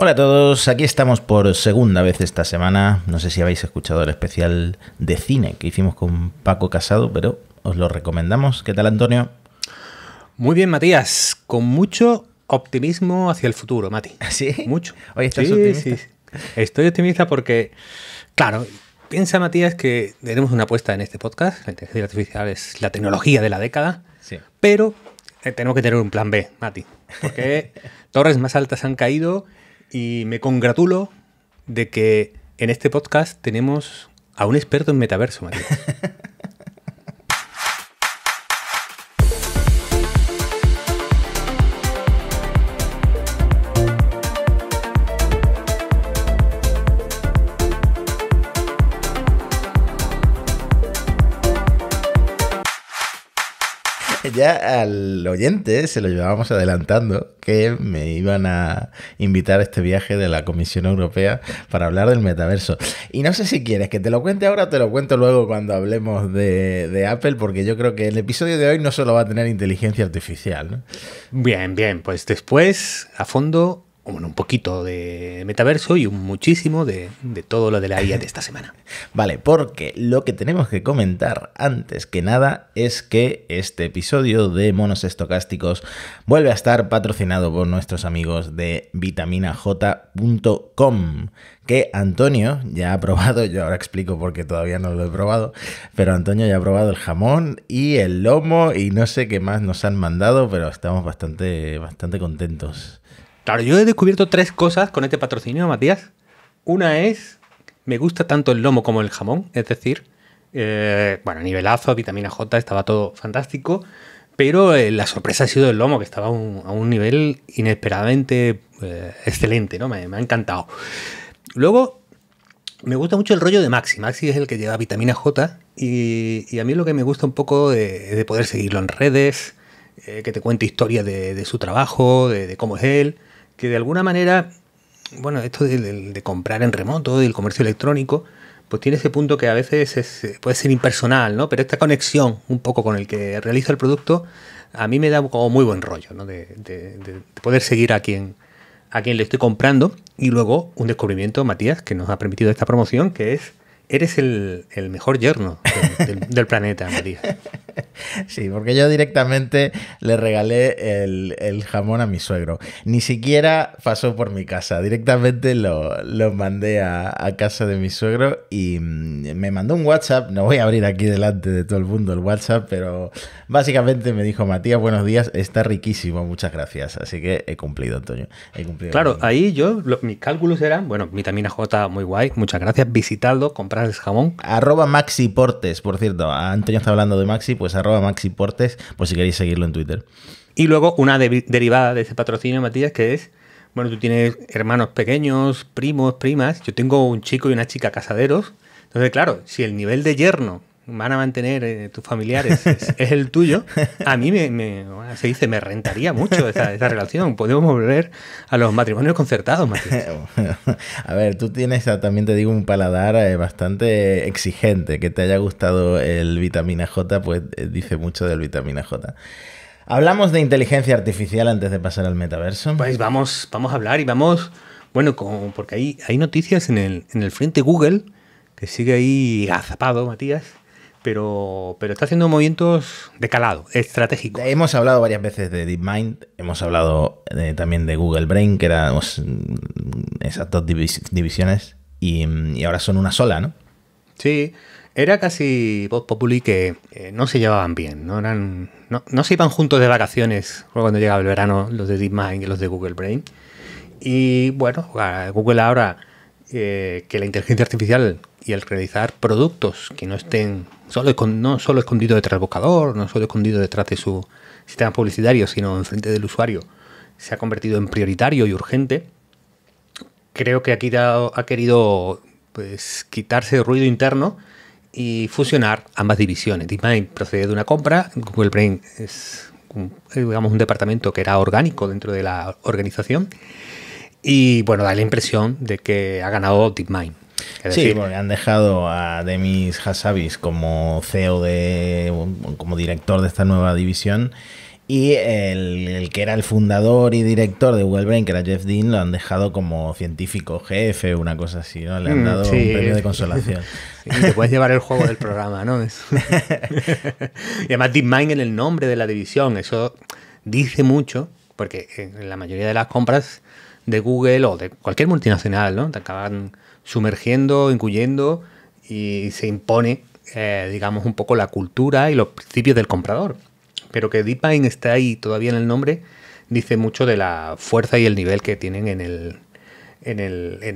Hola a todos, aquí estamos por segunda vez esta semana. No sé si habéis escuchado el especial de cine que hicimos con Paco Casado, pero os lo recomendamos. ¿Qué tal, Antonio? Muy bien, Matías. Con mucho optimismo hacia el futuro, Mati. ¿Sí? Mucho. Hoy estás optimista. Estoy optimista porque, claro, piensa, Matías, que tenemos una apuesta en este podcast. La inteligencia artificial es la tecnología de la década. Sí. Pero eh, tenemos que tener un plan B, Mati. Porque torres más altas han caído y me congratulo de que en este podcast tenemos a un experto en metaverso, Matías. ya al oyente se lo llevábamos adelantando que me iban a invitar a este viaje de la Comisión Europea para hablar del metaverso. Y no sé si quieres que te lo cuente ahora o te lo cuento luego cuando hablemos de, Apple, porque yo creo que el episodio de hoy no solo va a tener inteligencia artificial. Bien, bien, pues después a fondo bueno, un poquito de metaverso y muchísimo de, todo lo de la IA de esta semana. vale, porque lo que tenemos que comentar antes que nada es que este episodio de Monos Estocásticos vuelve a estar patrocinado por nuestros amigos de vitaminaj.com que Antonio ya ha probado, yo ahora explico porque todavía no lo he probado, pero Antonio ya ha probado el jamón y el lomo y no sé qué más nos han mandado, pero estamos bastante, bastante contentos. Claro, yo he descubierto tres cosas con este patrocinio, Matías. Una es, me gusta tanto el lomo como el jamón, es decir, eh, bueno, nivelazo, vitamina J, estaba todo fantástico, pero eh, la sorpresa ha sido el lomo, que estaba a un nivel inesperadamente eh, excelente, ¿no? Me, ha encantado. Luego, me gusta mucho el rollo de Maxi. Maxi es el que lleva vitamina J y, a mí lo que me gusta un poco de, poder seguirlo en redes, eh, que te cuente historias de, su trabajo, de, cómo es él que de alguna manera, bueno, esto de, comprar en remoto, el comercio electrónico, pues tiene ese punto que a veces eh, puede ser impersonal, ¿no? Pero esta conexión un poco con el que realiza el producto, a mí me da como muy buen rollo, ¿no? De, de, poder seguir a quien, a quien le estoy comprando. Y luego un descubrimiento, Matías, que nos ha permitido esta promoción, que es Eres el, el mejor yerno del, planeta, Matías. Sí, porque yo directamente le regalé el, el, jamón a mi suegro. Ni siquiera pasó por mi casa. Directamente lo, lo mandé a, a, casa de mi suegro y mm, me mandó un WhatsApp. No voy a abrir aquí delante de todo el mundo el WhatsApp, pero básicamente me dijo Matías, buenos días, está riquísimo, muchas gracias. Así que he cumplido, Antonio. He cumplido claro, ahí yo, mis cálculos eran, bueno, vitamina J muy guay, muchas gracias, visitadlo, comprar es jamón. Arroba Maxi Portes, por cierto. Antonio está hablando de Maxi, pues arroba Maxi Portes, por si queréis seguirlo en Twitter. Y luego una derivada de ese patrocinio, Matías, que es, bueno, tú tienes hermanos pequeños, primos, primas. Yo tengo un chico y una chica casaderos. Entonces, claro, si el nivel de yerno van a mantener eh, tus familiares, es, el tuyo, a mí se dice, me rentaría mucho esa, relación. Podemos volver a los matrimonios concertados, Matías. a ver, tú tienes, ah, también te digo, un paladar eh, bastante exigente. Que te haya gustado el vitamina J, pues eh, dice mucho del vitamina J. Hablamos de inteligencia artificial antes de pasar al metaverso. Pues vamos, vamos a hablar y vamos, bueno, porque hay, hay noticias en el, en el frente Google que sigue ahí azapado, Matías, pero, pero está haciendo movimientos de calado, estratégicos. Hemos hablado varias veces de DeepMind, hemos hablado eh, también de Google Brain, que eran pues, mm, esas dos divisiones, mm, y, ahora son una sola, ¿no? Sí, era casi Voz Populi que eh, no se llevaban bien, no eran no, no se iban juntos de vacaciones cuando llegaba el verano los de DeepMind y los de Google Brain. Y bueno, Google ahora eh, que la inteligencia artificial y el realizar productos que no estén solo, no solo escondidos detrás del buscador, no solo escondidos detrás de su sistema publicitario, sino enfrente del usuario, se ha convertido en prioritario y urgente, creo que aquí ha, querido pues, quitarse el ruido interno y fusionar ambas divisiones. DeepMind procede de una compra, Google Brain es digamos, un departamento que era orgánico dentro de la organización y bueno, da la impresión de que ha ganado DeepMind. Es sí, decir, han dejado a Demis Hassabis como CEO de, como director de esta nueva división y el, que era el fundador y director de Google Brain, que era Jeff Dean, lo han dejado como científico jefe, una cosa así, ¿no? Le han mm, dado un premio de consolación. Y te puedes llevar el juego del programa, ¿no? y además DeepMind en el nombre de la división, eso dice mucho, porque en la mayoría de las compras de Google o de cualquier multinacional, ¿no? Te acaban sumergiendo, incluyendo y se impone, eh, digamos, un poco la cultura y los principios del comprador. Pero que DeepMind está ahí todavía en el nombre, dice mucho de la fuerza y el nivel que tienen en el, en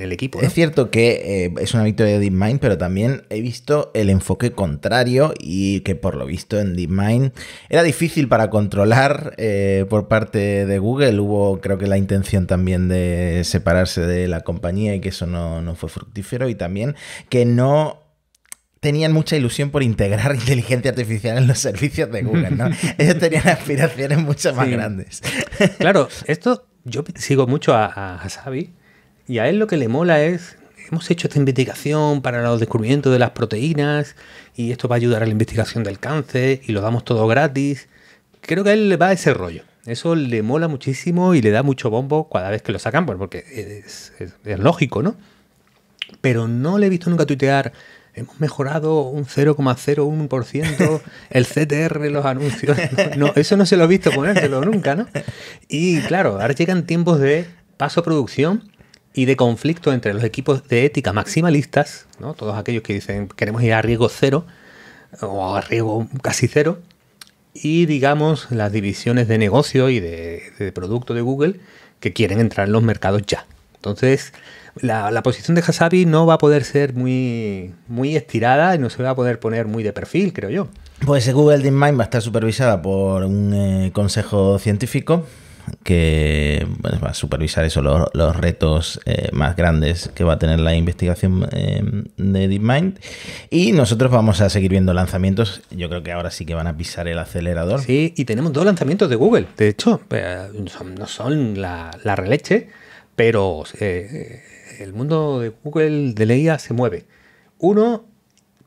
el, equipo. Es cierto que eh, es una victoria de DeepMind, pero también he visto el enfoque contrario y que por lo visto en DeepMind era difícil para controlar eh, por parte de Google. Hubo creo que la intención también de separarse de la compañía y que eso no, fue fructífero y también que no tenían mucha ilusión por integrar inteligencia artificial en los servicios de Google, ¿no? Ellos tenían aspiraciones mucho más grandes. Claro, esto yo sigo mucho a, a Xavi y a él lo que le mola es, hemos hecho esta investigación para los descubrimientos de las proteínas y esto va a ayudar a la investigación del cáncer y lo damos todo gratis. Creo que a él le va ese rollo. Eso le mola muchísimo y le da mucho bombo cada vez que lo sacan, pues, porque es, lógico, ¿no? Pero no le he visto nunca tuitear hemos mejorado un 0,01% el CTR de los anuncios. No, eso no se lo he visto ponérselo nunca, ¿no? Y claro, ahora llegan tiempos de paso producción y de conflicto entre los equipos de ética maximalistas, ¿no? todos aquellos que dicen queremos ir a riesgo cero o a riesgo casi cero, y digamos las divisiones de negocio y de, producto de Google que quieren entrar en los mercados ya. Entonces, la, posición de Hasabi no va a poder ser muy, muy estirada y no se va a poder poner muy de perfil, creo yo. Pues eh, Google DeepMind va a estar supervisada por un eh, consejo científico que va a supervisar eso, los, retos eh, más grandes que va a tener la investigación em, de DeepMind. Y nosotros vamos a seguir viendo lanzamientos. Yo creo que ahora sí que van a pisar el acelerador. Sí, y tenemos dos lanzamientos de Google. De hecho, eh, no son la, releche, pero eh, el mundo de Google de Leia se mueve. Uno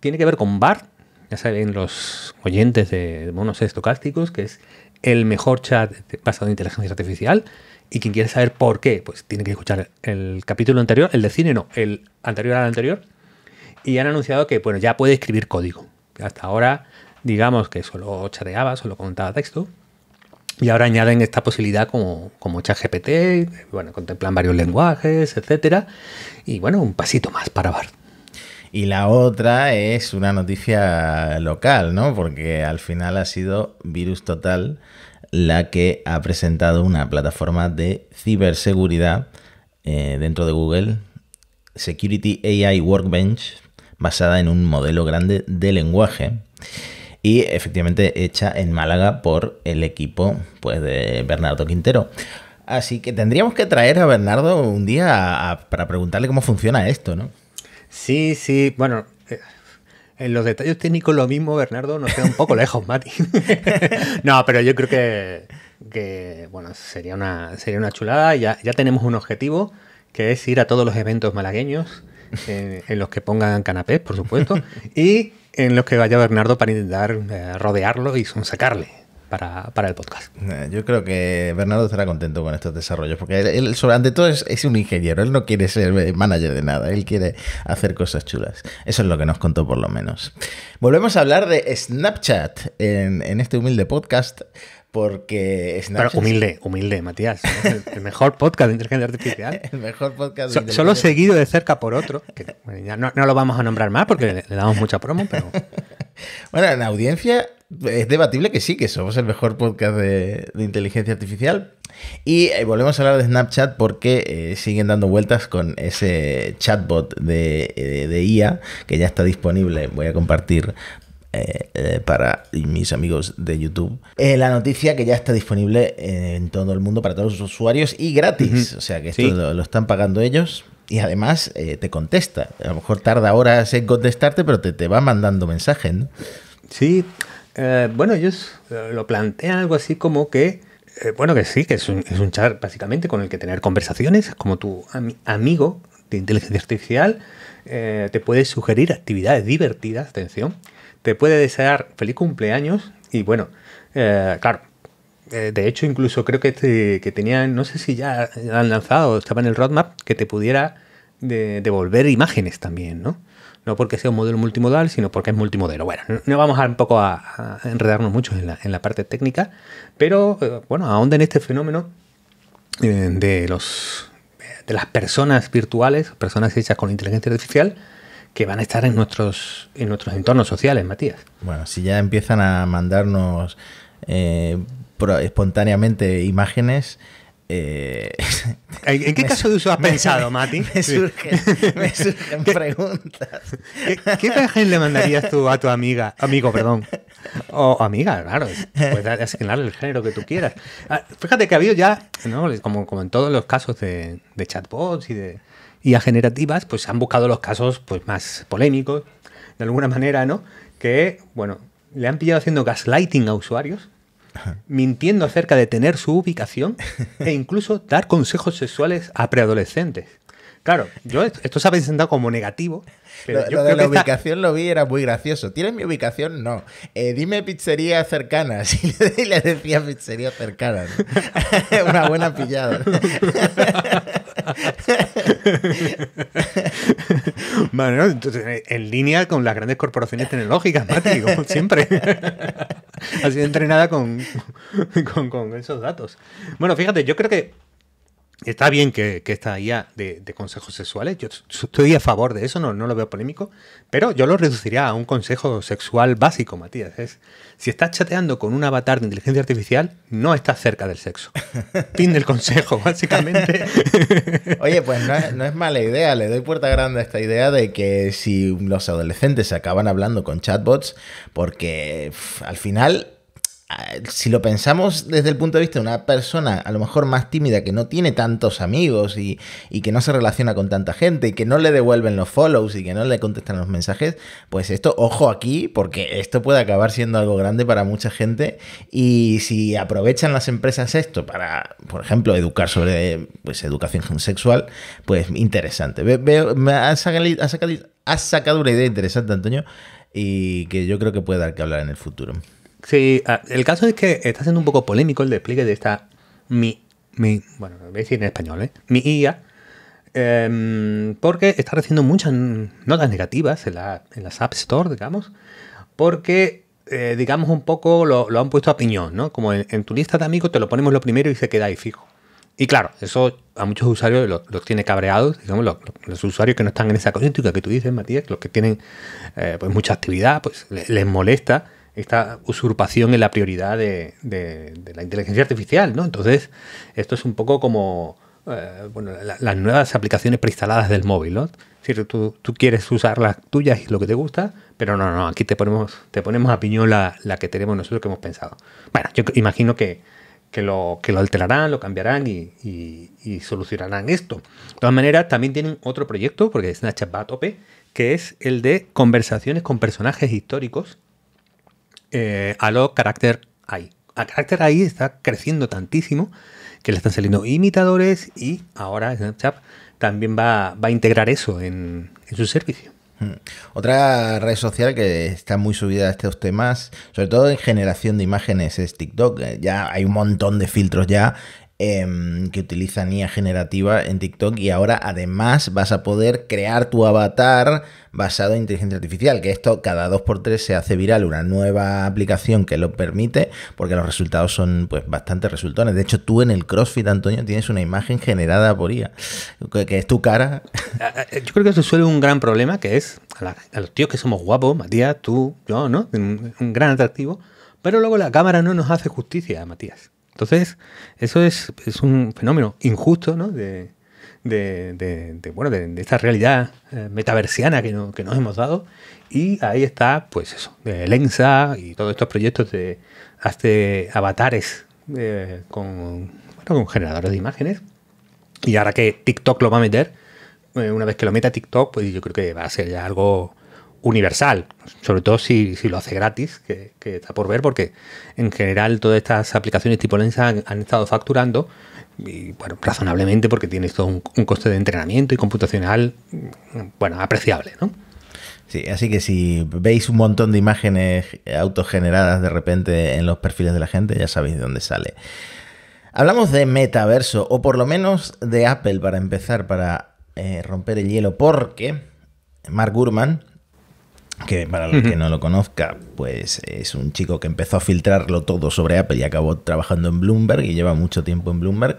tiene que ver con BART, ya saben los oyentes de monos estocásticos, que es el mejor chat basado en inteligencia artificial. Y quien quiere saber por qué, pues tiene que escuchar el capítulo anterior, el de cine no, el anterior al anterior. Y han anunciado que, bueno, ya puede escribir código. Hasta ahora, digamos que solo chateaba, solo contaba texto. Y ahora añaden esta posibilidad como, como GPT, bueno, contemplan varios lenguajes, etcétera. Y bueno, un pasito más para Bart. Y la otra es una noticia local, ¿no? Porque al final ha sido Virus Total la que ha presentado una plataforma de ciberseguridad eh, dentro de Google, Security AI Workbench, basada en un modelo grande de lenguaje y efectivamente hecha en Málaga por el equipo pues, de Bernardo Quintero. Así que tendríamos que traer a Bernardo un día para preguntarle cómo funciona esto, ¿no? Sí, sí, bueno, eh, en los detalles técnicos lo mismo, Bernardo, No queda un poco lejos, Mati. no, pero yo creo que, que, bueno, sería una, sería una chulada. Ya, ya tenemos un objetivo, que es ir a todos los eventos malagueños, en los que pongan canapés, por supuesto, y en los que vaya Bernardo para intentar eh, rodearlo y sonsacarle para, el podcast. Eh, yo creo que Bernardo estará contento con estos desarrollos, porque él, sobre ante todo es, un ingeniero, él no quiere ser eh, manager de nada, él quiere hacer cosas chulas. Eso es lo que nos contó por lo menos. Volvemos a hablar de Snapchat en este humilde podcast porque Snapchat... humilde, humilde, Matías. El, mejor podcast de inteligencia artificial. el mejor podcast de Solo seguido de cerca por otro, no, lo vamos a nombrar más porque le, damos mucha promo, pero... bueno, en audiencia eh, es debatible que sí, que somos el mejor podcast de, inteligencia artificial. Y eh, volvemos a hablar de Snapchat porque eh, siguen dando vueltas con ese chatbot de, IA que ya está disponible. Voy a compartir eh, eh, para mis amigos de YouTube. Eh, la noticia que ya está disponible en todo el mundo para todos los usuarios y gratis. O sea que esto lo, están pagando ellos. Y además te contesta. A lo mejor tarda horas en contestarte, pero te, va mandando mensajes. ¿no? Sí. bueno, ellos lo plantean algo así como que bueno, que sí, que es un, chat básicamente con el que tener conversaciones, como tu amigo de inteligencia artificial te puede sugerir actividades divertidas, atención, te puede desear feliz cumpleaños y bueno, eh, claro, eh, de hecho, incluso creo que, tenían, no sé si ya han lanzado, estaba en el roadmap, que te pudiera devolver imágenes también, ¿no? No porque sea un modelo multimodal, sino porque es multimodelo. Bueno, no vamos a, un poco a, enredarnos mucho en la, en la, parte técnica, pero eh, bueno, ahonda en este fenómeno de, los, de las personas virtuales, personas hechas con inteligencia artificial, que van a estar en nuestros, en nuestros entornos sociales, Matías. Bueno, si ya empiezan a mandarnos eh, espontáneamente imágenes, eh, ¿En qué caso de uso has pensado, Mati? Me, surgen, preguntas. ¿Qué, imagen le mandarías tú a tu amiga? Amigo, perdón. O amiga, claro. Puedes asignarle el género que tú quieras. Ah, fíjate que ha habido ya, ¿no? como, en todos los casos de chatbots y de, y a generativas, pues han buscado los casos pues, más polémicos, de alguna manera, ¿no? Que, bueno, le han pillado haciendo gaslighting a usuarios, mintiendo acerca de tener su ubicación e incluso dar consejos sexuales a preadolescentes. Claro, yo esto se ha presentado como negativo. Pero de la ubicación lo vi, era muy gracioso. ¿Tienes mi ubicación? No. Eh, dime pizzería cercana. Y le, decía pizzería cercana. Una buena pillada. bueno, entonces, eh, en línea con las grandes corporaciones tecnológicas, Mati, siempre. ha sido entrenada con, con esos datos. Bueno, fíjate, yo creo que Está bien que, que ahí de, consejos sexuales, yo estoy a favor de eso, no, no lo veo polémico, pero yo lo reduciría a un consejo sexual básico, Matías. Es, si estás chateando con un avatar de inteligencia artificial, no estás cerca del sexo. fin del consejo, básicamente. Oye, pues no es, mala idea, le doy puerta grande a esta idea de que si los adolescentes se acaban hablando con chatbots, porque al final Ah, si lo pensamos desde el punto de vista de una persona a lo mejor más tímida que no tiene tantos amigos y, que no se relaciona con tanta gente y que no le devuelven los follows y que no le contestan los mensajes, pues esto, ojo aquí, porque esto puede acabar siendo algo grande para mucha gente y si aprovechan las empresas esto para, por ejemplo, educar sobre pues, educación sexual, pues interesante. has sacado una idea interesante, Antonio, y que yo creo que puede dar que hablar en el futuro. Sí, ah, el caso es que está siendo un poco polémico el despliegue de esta mi, mi bueno, voy a decir en español, ¿eh? mi IA, em, porque está recibiendo muchas notas negativas en, la, en las App Store, digamos, porque, eh, digamos, un poco lo, lo, han puesto a piñón, ¿no? Como en, tu lista de amigos te lo ponemos lo primero y se queda ahí fijo. Y claro, eso a muchos usuarios los, tiene cabreados, digamos, los, usuarios que no están en esa coyuntura que tú dices, Matías, los que tienen eh, pues mucha actividad, pues les molesta esta usurpación en la prioridad de, la inteligencia artificial, ¿no? Entonces, esto es un poco como eh, las nuevas aplicaciones preinstaladas del móvil, ¿no? Si tú, tú, quieres usar las tuyas y lo que te gusta, pero no, no, aquí te ponemos, te ponemos a piñón la, que tenemos nosotros que hemos pensado. Bueno, yo imagino que, que lo, que lo alterarán, lo cambiarán y, solucionarán esto. De todas maneras, también tienen otro proyecto, porque es una a que es el de conversaciones con personajes históricos eh, a lo carácter AI. A carácter AI está creciendo tantísimo que le están saliendo imitadores y ahora Snapchat también va, a integrar eso en, en su servicio. Hmm. Otra red social que está muy subida a estos temas, sobre todo en generación de imágenes, es TikTok. Eh, ya hay un montón de filtros ya Em, que utilizan IA generativa en TikTok y ahora además vas a poder crear tu avatar basado en inteligencia artificial, que esto cada 2 por 3 se hace viral una nueva aplicación que lo permite porque los resultados son pues bastante resultones. De hecho, tú en el CrossFit, Antonio, tienes una imagen generada por IA, que es tu cara. Ah, ah, yo creo que eso suele un gran problema que es a, los tíos que somos guapos, Matías, tú, yo, ¿no? un gran atractivo, pero luego la cámara no nos hace justicia, Matías. Entonces, eso es, un fenómeno injusto, ¿no? De, bueno, de, esta realidad eh, metaversiana que, no, que, nos hemos dado. Y ahí está, pues eso, de ENSA y todos estos proyectos de hasta avatares eh, con, con generadores de imágenes. Y ahora que TikTok lo va a meter, eh, una vez que lo meta TikTok, pues yo creo que va a ser ya algo universal, sobre todo si, lo hace gratis, que, está por ver, porque en general todas estas aplicaciones tipo lens han, estado facturando, y bueno, razonablemente porque tiene todo un, coste de entrenamiento y computacional, mm, bueno, apreciable, ¿no? Sí, así que si veis un montón de imágenes autogeneradas de repente en los perfiles de la gente, ya sabéis de dónde sale. Hablamos de metaverso, o por lo menos de Apple para empezar, para eh, romper el hielo, porque Mark Gurman, que para los que no lo conozca, pues es un chico que empezó a filtrarlo todo sobre Apple y acabó trabajando en Bloomberg y lleva mucho tiempo en Bloomberg.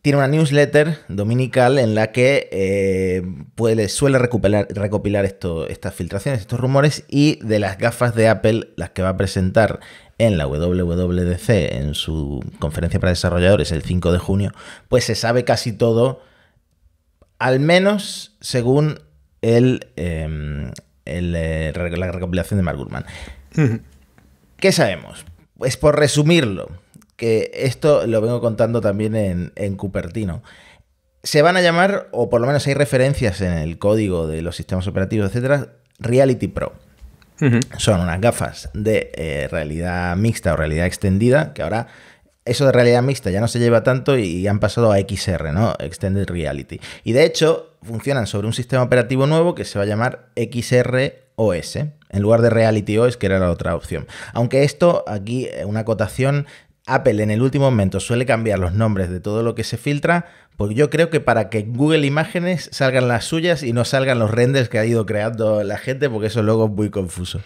Tiene una newsletter dominical en la que eh, suele recopilar, esto, estas filtraciones, estos rumores y de las gafas de Apple, las que va a presentar en la WWDC, en su conferencia para desarrolladores el 5 de junio, pues se sabe casi todo, al menos según él... Eh, la recopilación de Mark ¿Qué sabemos? Pues por resumirlo, que esto lo vengo contando también en, Cupertino. Se van a llamar, o por lo menos hay referencias en el código de los sistemas operativos, etcétera, Reality Pro. Son unas gafas de eh, realidad mixta o realidad extendida, que ahora eso de realidad mixta ya no se lleva tanto y han pasado a XR, ¿no? Extended Reality. Y de hecho, funcionan sobre un sistema operativo nuevo que se va a llamar XROS, en lugar de Reality OS, que era la otra opción. Aunque esto, aquí eh, una acotación, Apple en el último momento suele cambiar los nombres de todo lo que se filtra, porque yo creo que para que Google Imágenes salgan las suyas y no salgan los renders que ha ido creando la gente, porque eso luego es muy confuso.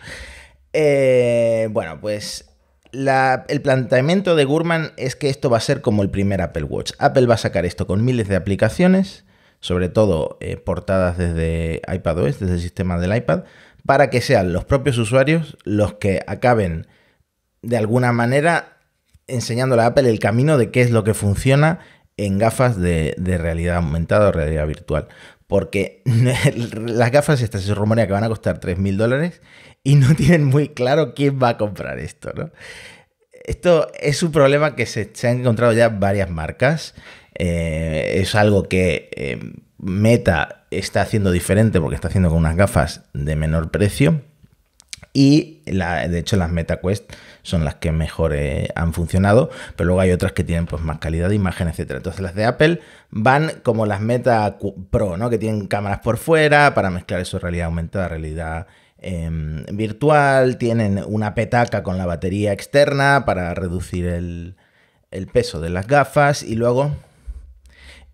Eh, bueno, pues el planteamiento de Gurman es que esto va a ser como el primer Apple Watch. Apple va a sacar esto con miles de aplicaciones sobre todo eh, portadas desde iPadOS, desde el sistema del iPad, para que sean los propios usuarios los que acaben de alguna manera enseñando a Apple el camino de qué es lo que funciona en gafas de, realidad aumentada o realidad virtual. Porque las gafas estas se rumorea que van a costar 3.000 dólares y no tienen muy claro quién va a comprar esto, Esto es un problema que se, han encontrado ya varias marcas eh, es algo que eh, Meta está haciendo diferente porque está haciendo con unas gafas de menor precio. Y de hecho las MetaQuest son las que mejor eh, han funcionado, pero luego hay otras que tienen pues, más calidad de imagen, etcétera, Entonces las de Apple van como las Meta Pro, ¿no? que tienen cámaras por fuera para mezclar eso realidad aumentada, realidad em, virtual, tienen una petaca con la batería externa para reducir el peso de las gafas y luego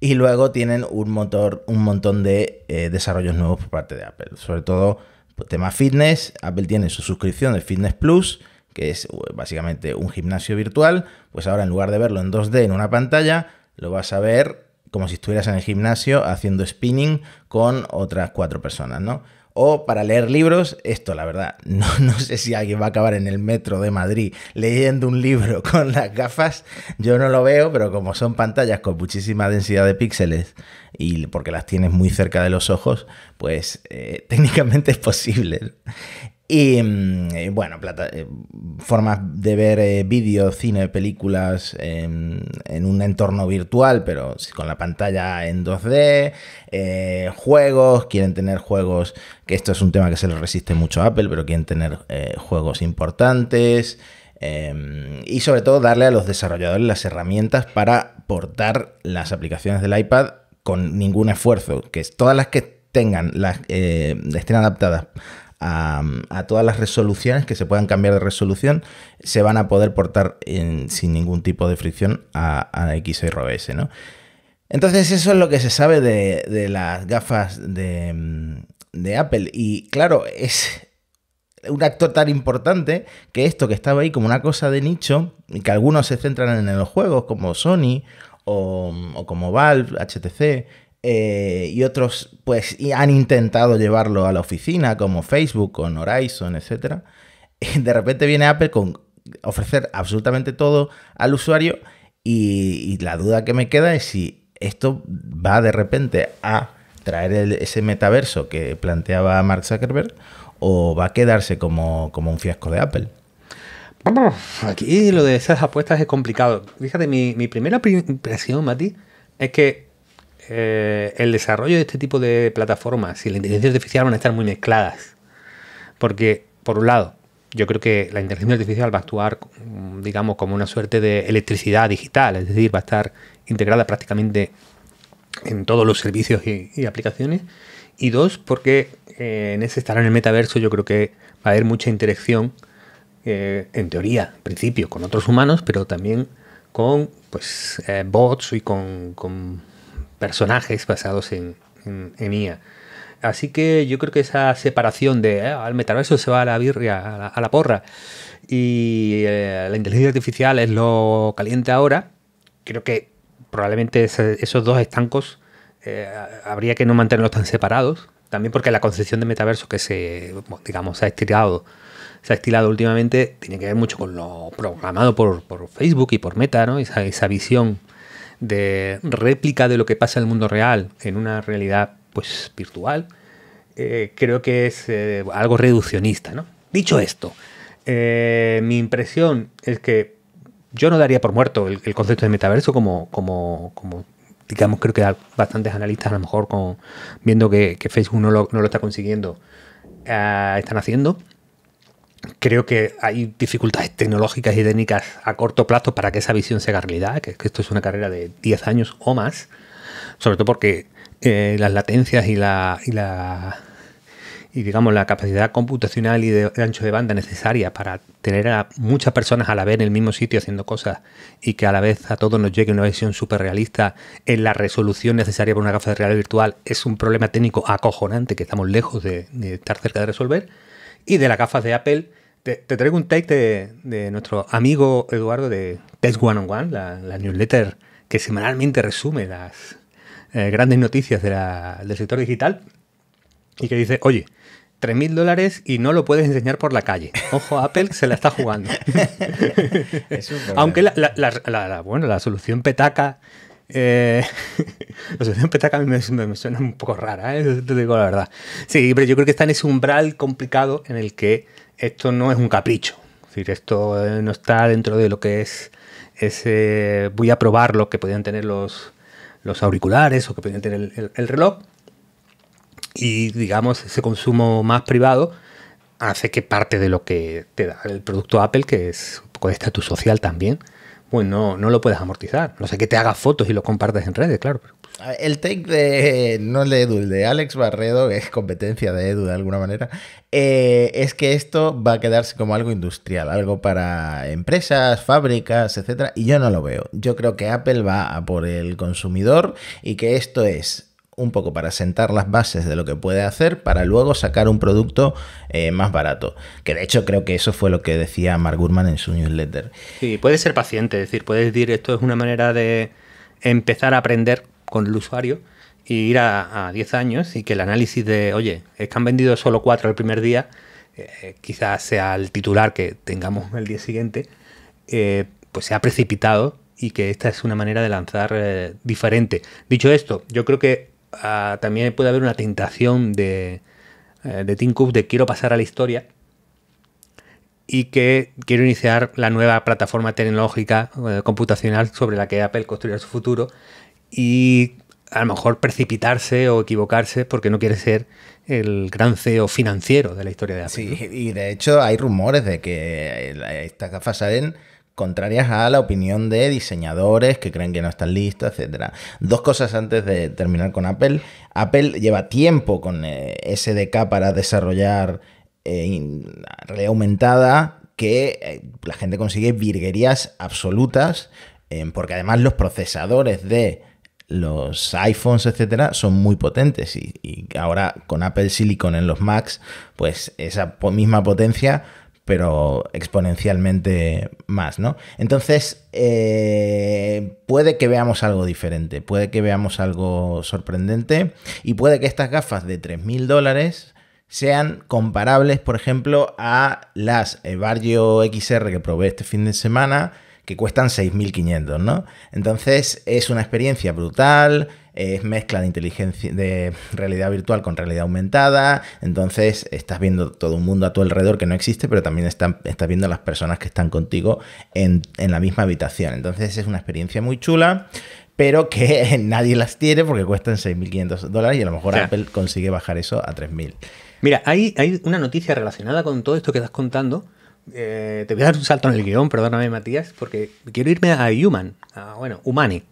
y luego tienen un motor, un montón de eh, desarrollos nuevos por parte de Apple. Sobre todo pues, tema fitness. Apple tiene su suscripción de Fitness Plus, que es básicamente un gimnasio virtual. Pues ahora en lugar de verlo en 2D en una pantalla, lo vas a ver como si estuvieras en el gimnasio haciendo spinning con otras cuatro personas, ¿no? o para leer libros. Esto, la verdad, no, no sé si alguien va a acabar en el metro de Madrid leyendo un libro con las gafas. Yo no lo veo, pero como son pantallas con muchísima densidad de píxeles y porque las tienes muy cerca de los ojos, pues eh, técnicamente es posible. Y mm, bueno, plata, eh, formas de ver eh, vídeos, cine, películas em, en un entorno virtual, pero con la pantalla en 2D, eh, juegos, quieren tener juegos, que esto es un tema que se les resiste mucho a Apple, pero quieren tener juegos importantes. Em, y sobre todo darle a los desarrolladores las herramientas para portar las aplicaciones del iPad con ningún esfuerzo, que todas las que tengan, las estén adaptadas a, todas las resoluciones que se puedan cambiar de resolución, se van a poder portar sin ningún tipo de fricción a, a XROS, ¿no? Entonces eso es lo que se sabe de, las gafas mm, de, Apple. Y claro, es, un actor tan importante que esto que estaba ahí como una cosa de nicho y que algunos se centran en los juegos como Sony o, o como Valve, HTC, eh, y otros pues han intentado llevarlo a la oficina, como Facebook, con Horizon, etc. de repente viene Apple con ofrecer absolutamente todo al usuario y, la duda que me queda es si esto va de repente a traer ese metaverso que planteaba Mark Zuckerberg o va a quedarse como, como un fiasco de Apple. Vamos, Aquí lo de esas apuestas es complicado. Fíjate, mi, mi primera impresión, Mati, es que eh, el desarrollo de este tipo de plataformas y la inteligencia artificial van a estar muy mezcladas. Porque, por un lado, yo creo que la inteligencia artificial va a actuar, mm, digamos, como una suerte de electricidad digital, es decir, va a estar integrada prácticamente en todos los servicios y, aplicaciones. Y dos, porque eh, en ese estar en el metaverso yo creo que va a haber mucha interacción, eh, en teoría, en principio, con otros humanos, pero también con pues, bots y con personajes basados en, en, IA. Así que yo creo que esa separación de eh, al metaverso se va a la birria, a la, porra, y eh, la inteligencia artificial es lo caliente ahora, creo que probablemente esos dos estancos eh, habría que no mantenerlos tan separados. También porque la concepción de metaverso que se, digamos, ha estirado, se ha estilado últimamente, tiene que ver mucho con lo programado por, por Facebook y por Meta, ¿no? Esa, esa visión de réplica de lo que pasa en el mundo real en una realidad pues virtual, eh, creo que es eh, algo reduccionista. ¿no? Dicho esto, eh, mi impresión es que yo no daría por muerto el, concepto de metaverso como, como, digamos, creo que bastantes analistas a lo mejor con, viendo que, que Facebook no lo, no lo está consiguiendo, están haciendo creo que hay dificultades tecnológicas y técnicas a corto plazo para que esa visión se haga realidad, que, esto es una carrera de 10 años o más, sobre todo porque eh, las latencias y la, y la y digamos la capacidad computacional y de ancho de banda necesaria para tener a muchas personas a la vez en el mismo sitio haciendo cosas y que a la vez a todos nos llegue una visión súper realista en la resolución necesaria para una gafa de realidad virtual es un problema técnico acojonante que estamos lejos de estar cerca de resolver y de las gafas de Apple, te, traigo un take de, de, nuestro amigo Eduardo de Test One on One, la, newsletter que semanalmente resume las eh, grandes noticias del sector digital. Y que dice, oye, 3.000 dólares y no lo puedes enseñar por la calle. Ojo, Apple se la está jugando. Aunque bueno, la solución petaca eh, a mí me, suena un poco rara, ¿eh? te digo la verdad. Sí, pero yo creo que está en ese umbral complicado en el que esto no es un capricho. Es decir, esto eh, no está dentro de lo que es ese. Voy a probar lo que podían tener los, auriculares o que podían tener el reloj. Y digamos, ese consumo más privado hace que parte de lo que te da el producto Apple, que es un poco de estatus social también, pues no, lo puedes amortizar. No sé que te hagas fotos y lo compartes en redes, claro. El take de, no el de Edu, el de Alex Barredo, que es competencia de Edu de alguna manera, eh, es que esto va a quedarse como algo industrial, algo para empresas, fábricas, etcétera, y yo no lo veo. Yo creo que Apple va a por el consumidor y que esto es un poco para sentar las bases de lo que puede hacer para luego sacar un producto eh, más barato. Que de hecho creo que eso fue lo que decía Mark Gurman en su newsletter. Sí, puedes ser paciente, es decir, puedes decir esto es una manera de empezar a aprender con el usuario y ir a 10 años y que el análisis de, oye, es que han vendido solo 4 el primer día, eh, eh, quizás sea el titular que tengamos el día siguiente, pues se ha precipitado y que esta es una manera de lanzar diferente. Dicho esto, yo creo que también puede haber una tentación de, eh, de Tim Cook de quiero pasar a la historia y que quiero iniciar la nueva plataforma tecnológica eh, computacional sobre la que Apple construirá su futuro y a lo mejor precipitarse o equivocarse porque no quiere ser el gran CEO financiero de la historia de Apple. Sí, y de hecho hay rumores de que eh, esta gafas salen contrarias a la opinión de diseñadores que creen que no están listos, etcétera. Dos cosas antes de terminar con Apple. Apple lleva tiempo con eh, SDK para desarrollar eh, reaumentada que eh, la gente consigue virguerías absolutas, porque además los procesadores de los iPhones, etcétera, son muy potentes y, ahora con Apple Silicon en los Macs, pues esa misma potencia pero exponencialmente más, ¿no? Entonces, eh, puede que veamos algo diferente, puede que veamos algo sorprendente y puede que estas gafas de 3.000 dólares sean comparables, por ejemplo, a las Barrio XR que probé este fin de semana, que cuestan 6.500, ¿no? Entonces es una experiencia brutal, es mezcla de inteligencia de realidad virtual con realidad aumentada, entonces estás viendo todo un mundo a tu alrededor que no existe, pero también estás viendo las personas que están contigo en, la misma habitación. Entonces es una experiencia muy chula, pero que nadie las tiene porque cuestan 6.500 dólares y a lo mejor Apple consigue bajar eso a 3.000. Mira, hay una noticia relacionada con todo esto que estás contando eh, te voy a dar un salto en el guión, perdóname Matías, porque quiero irme a Human, bueno, Humani,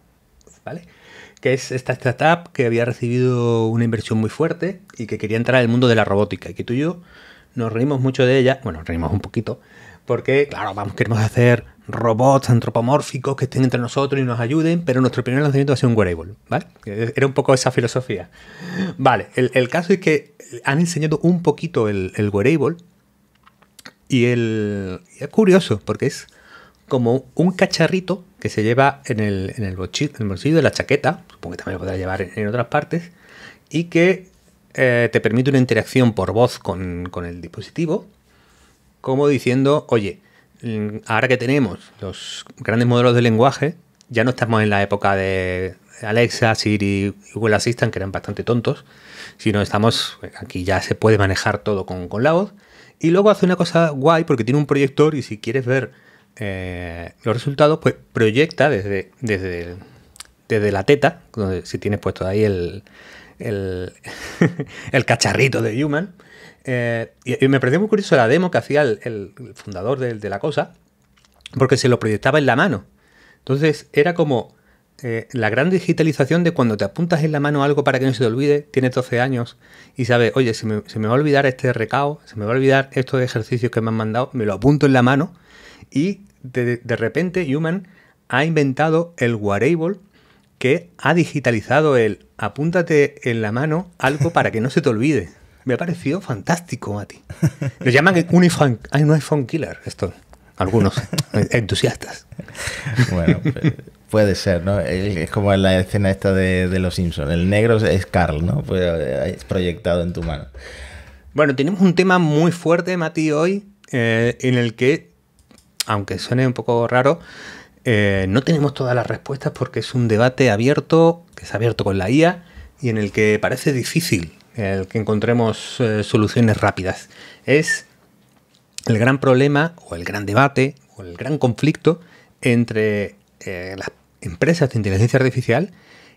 ¿vale? Que es esta startup que había recibido una inversión muy fuerte y que quería entrar al mundo de la robótica. Y que tú y yo nos reímos mucho de ella, bueno, reímos un poquito, porque, claro, vamos, queremos hacer robots antropomórficos que estén entre nosotros y nos ayuden, pero nuestro primer lanzamiento a ser un wearable, ¿vale? Era un poco esa filosofía. Vale, el, caso es que han enseñado un poquito el wearable y, el, es curioso, porque es como un cacharrito que se lleva en el, en el, bolsillo, de la chaqueta, supongo que también lo podrá llevar en, otras partes, y que eh, te permite una interacción por voz con, el dispositivo, como diciendo, oye, mm, ahora que tenemos los grandes modelos de lenguaje, ya no estamos en la época de Alexa, Siri y Google Assistant, que eran bastante tontos, sino estamos, aquí ya se puede manejar todo con la voz, y luego hace una cosa guay porque tiene un proyector y si quieres ver eh, los resultados, pues proyecta desde, desde, desde la teta, si tienes puesto ahí el, el, cacharrito de Human. Eh, y, me pareció muy curioso la demo que hacía el, fundador de, la cosa, porque se lo proyectaba en la mano. Entonces era como eh, la gran digitalización de cuando te apuntas en la mano algo para que no se te olvide, tiene 12 años y sabes, oye, se me, va a olvidar este recao, se me va a olvidar estos ejercicios que me han mandado, me lo apunto en la mano y de, repente Human ha inventado el wearable que ha digitalizado el apúntate en la mano algo para que no se te olvide. Me ha parecido fantástico, a ti Lo llaman un iPhone, un iPhone killer, esto. Algunos entusiastas. Bueno, pues, Puede ser, ¿no? Es como en la escena esta de, Los Simpsons. El negro es Carl, ¿no? Pues, eh, proyectado en tu mano. Bueno, tenemos un tema muy fuerte, Mati, hoy, eh, en el que, aunque suene un poco raro, eh, no tenemos todas las respuestas porque es un debate abierto, que es abierto con la IA, y en el que parece difícil el que encontremos soluciones rápidas. Es el gran problema, o el gran debate, o el gran conflicto entre las personas empresas de inteligencia artificial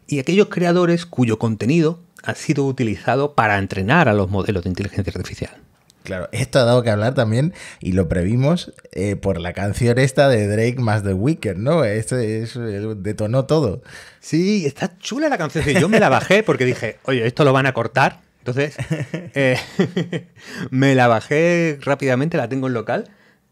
y aquellos creadores cuyo contenido ha sido utilizado para entrenar a los modelos de inteligencia artificial. Claro, esto ha dado que hablar también y lo previmos eh, por la canción esta de Drake más The Weeknd, ¿no? Esto es, eh, detonó todo. Sí, está chula la canción. Yo me la bajé porque dije, oye, esto lo van a cortar. Entonces, eh, me la bajé rápidamente, la tengo en local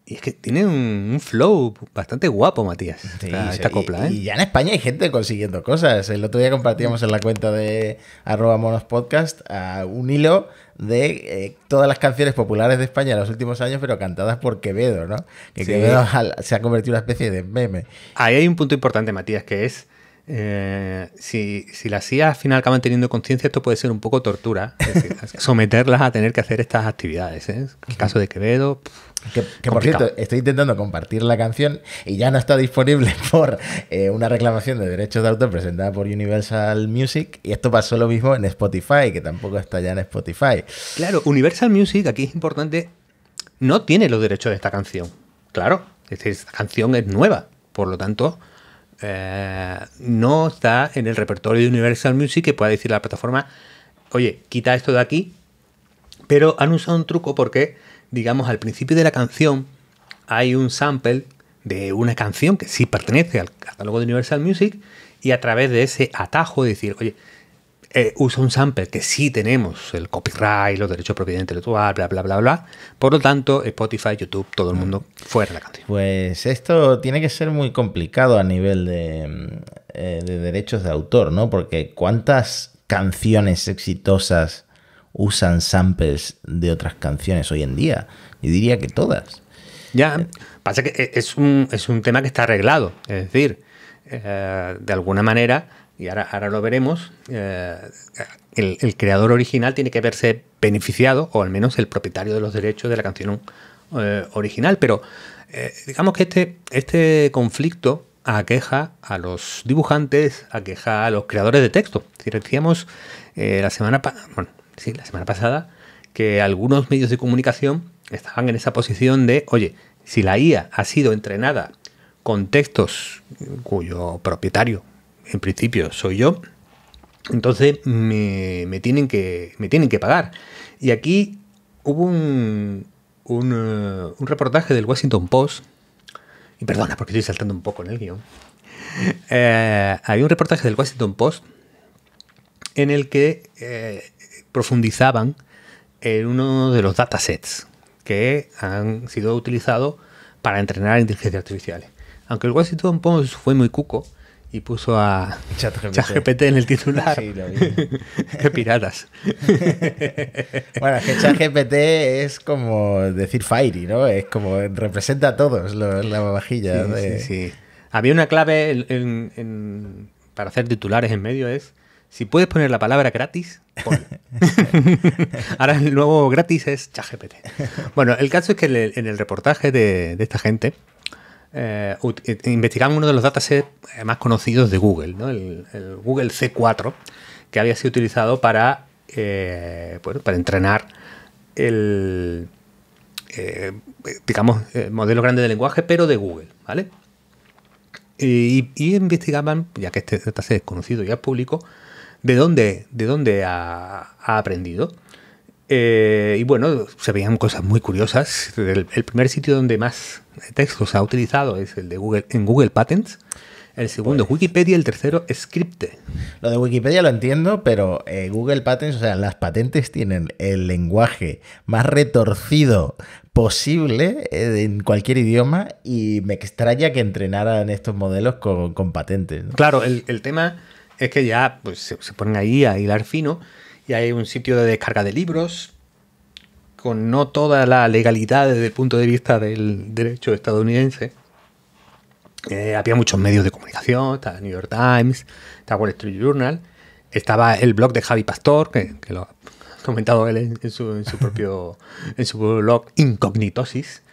y es que tiene un, flow bastante guapo, Matías, esta, copla. ¿eh? Y, ya en España hay gente consiguiendo cosas. El otro día compartíamos en la cuenta de arroba monospodcast un hilo de eh, todas las canciones populares de España en los últimos años, pero cantadas por Quevedo, ¿no? Que Quevedo se ha convertido en una especie de meme. Ahí hay un punto importante, Matías, que es eh, si, si las al final acaban teniendo conciencia, esto puede ser un poco tortura. someterlas a tener que hacer estas actividades. ¿eh? El caso de Quevedo. que, por cierto, estoy intentando compartir la canción y ya no está disponible por eh, una reclamación de derechos de autor presentada por Universal Music. Y esto pasó lo mismo en Spotify, que tampoco está ya en Spotify. Claro, Universal Music, aquí es importante, no tiene los derechos de esta canción. Claro, es decir, esta canción es nueva. Por lo tanto, eh, no está en el repertorio de Universal Music que pueda decir la plataforma, oye, quita esto de aquí. Pero han usado un truco porque, digamos, al principio de la canción hay un sample de una canción que sí pertenece al catálogo de Universal Music y a través de ese atajo decir, oye, eh, usa un sample que sí tenemos, el copyright, los derechos de propiedad intelectual, bla, bla, bla, bla. Por lo tanto, Spotify, YouTube, todo el mm. mundo fuera la canción. Pues esto tiene que ser muy complicado a nivel mm, eh, de, derechos de autor, ¿no? Porque cuántas canciones exitosas usan samples de otras canciones hoy en día. Yo diría que todas. Ya, pasa que eh, es un, es un tema que está arreglado. Es decir, de alguna manera y ahora, lo veremos, eh, el, creador original tiene que verse beneficiado, o al menos el propietario de los derechos de la canción eh, original. Pero eh, digamos que este, este conflicto aqueja a los dibujantes, aqueja a los creadores de texto. Si decíamos la semana la semana pasada que algunos medios de comunicación estaban en esa posición de, oye, si la IA ha sido entrenada con textos cuyo propietario en principio soy yo, entonces me, tienen, que, me tienen que pagar. Y aquí hubo uh, un, reportaje del Washington Post, y perdona porque estoy saltando un poco en el guión, eh, hay un reportaje del Washington Post en el que eh, profundizaban en uno de los datasets que han sido utilizados para entrenar inteligencia artificiales. Aunque el Washington Post fue muy cuco, y puso a ChatGPT, en el titular. Sí, lo vi. Qué piratas. bueno, es que ChatGPT es como decir Fairy, ¿no? Es como representa a todos la babajilla Sí, sí, Había una clave para hacer titulares en medio es si puedes poner la palabra gratis, Ahora el nuevo gratis es ChatGPT. Bueno, el caso es que en el reportaje de esta gente eh, eh, investigaban uno de los datasets eh, más conocidos de Google, el, Google C4, que había sido utilizado para, para entrenar el, digamos, modelo grande de lenguaje, pero de Google, ¿vale? Y, investigaban, ya que este dataset es conocido y es público, de dónde, de dónde ha, ha aprendido. Eh, y bueno, se veían cosas muy curiosas. El, primer sitio donde más Textos ha utilizado es el de Google, en Google Patents. El segundo es pues. Wikipedia, el tercero Scripte. Lo de Wikipedia lo entiendo, pero eh, Google Patents, o sea, las patentes tienen el lenguaje más retorcido posible eh, en cualquier idioma y me extraña que entrenaran estos modelos con, patentes. Claro, el, tema es que ya pues, se ponen ahí a hilar fino y hay un sitio de descarga de libros, con no toda la legalidad desde el punto de vista del derecho estadounidense. Eh, había muchos medios de comunicación, estaba New York Times, estaba Wall Street Journal, estaba el blog de Javi Pastor, que, lo ha comentado él en, su, propio en su blog Incognitosis.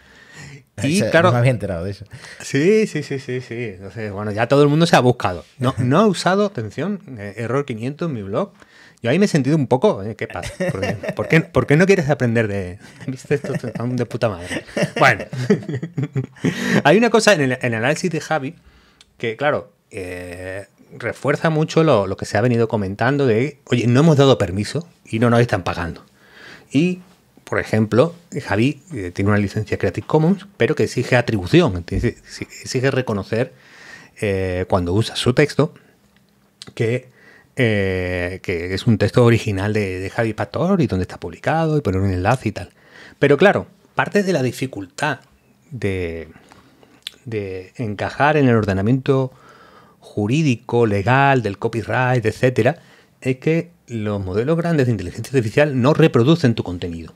Ah, y claro, me había enterado de eso. Sí, sí, sí, sí, sí. Entonces, bueno, ya todo el mundo se ha buscado. No, no ha usado, atención, eh, error 500 en mi blog, yo ahí me he sentido un poco, eh, qué, pasa por qué no quieres aprender de... ¿Viste esto este de puta madre? Bueno, hay una cosa en el, análisis de Javi que, claro, eh, refuerza mucho lo, que se ha venido comentando de, oye, no hemos dado permiso y no nos están pagando. Y, por ejemplo, Javi eh, tiene una licencia Creative Commons, pero que exige atribución, exige reconocer cuando usa su texto que eh, que es un texto original de, Javi Pator y donde está publicado y poner un enlace y tal. Pero claro, parte de la dificultad de, encajar en el ordenamiento jurídico, legal, del copyright, etcétera, es que los modelos grandes de inteligencia artificial no reproducen tu contenido.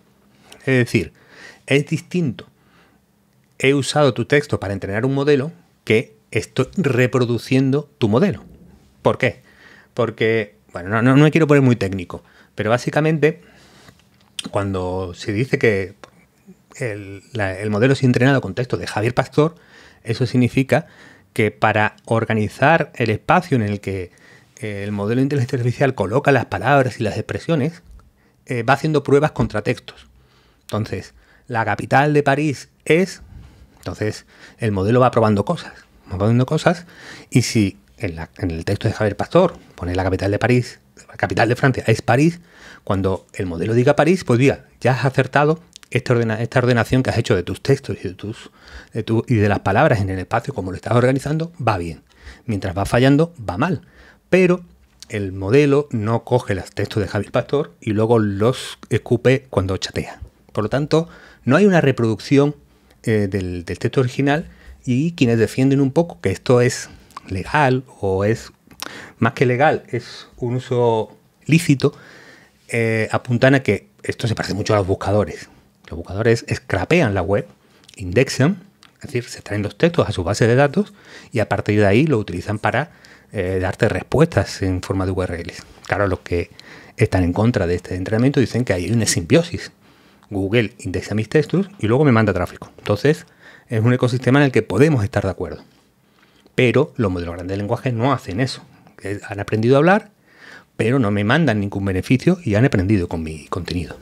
Es decir, es distinto. He usado tu texto para entrenar un modelo que estoy reproduciendo tu modelo. ¿Por qué? Porque, bueno, no, me quiero poner muy técnico, pero básicamente cuando se dice que el, el, modelo es entrenado con textos de Javier Pastor, eso significa que para organizar el espacio en el que eh, el modelo de inteligencia artificial coloca las palabras y las expresiones, eh, va haciendo pruebas contra textos. Entonces, la capital de París es, entonces el modelo va probando cosas, va probando cosas, y si en, el texto de Javier Pastor, pone la capital de París, la capital de Francia es París, cuando el modelo diga París, pues diga, ya has acertado esta, esta ordenación que has hecho de tus textos y de, tus, y de las palabras en el espacio, como lo estás organizando, va bien. Mientras va fallando, va mal. Pero el modelo no coge los textos de Javier Pastor y luego los escupe cuando chatea. Por lo tanto, no hay una reproducción eh, del, texto original y quienes defienden un poco que esto es legal o es más que legal, es un uso lícito, eh, apuntan a que esto se parece mucho a los buscadores. Los buscadores escrapean la web, indexan, es decir, se traen los textos a su base de datos y a partir de ahí lo utilizan para eh, darte respuestas en forma de URLs. Claro, los que están en contra de este entrenamiento dicen que hay una simbiosis. Google indexa mis textos y luego me manda tráfico. Entonces, es un ecosistema en el que podemos estar de acuerdo. Pero los modelos grandes de lenguaje no hacen eso. Han aprendido a hablar, pero no me mandan ningún beneficio y han aprendido con mi contenido.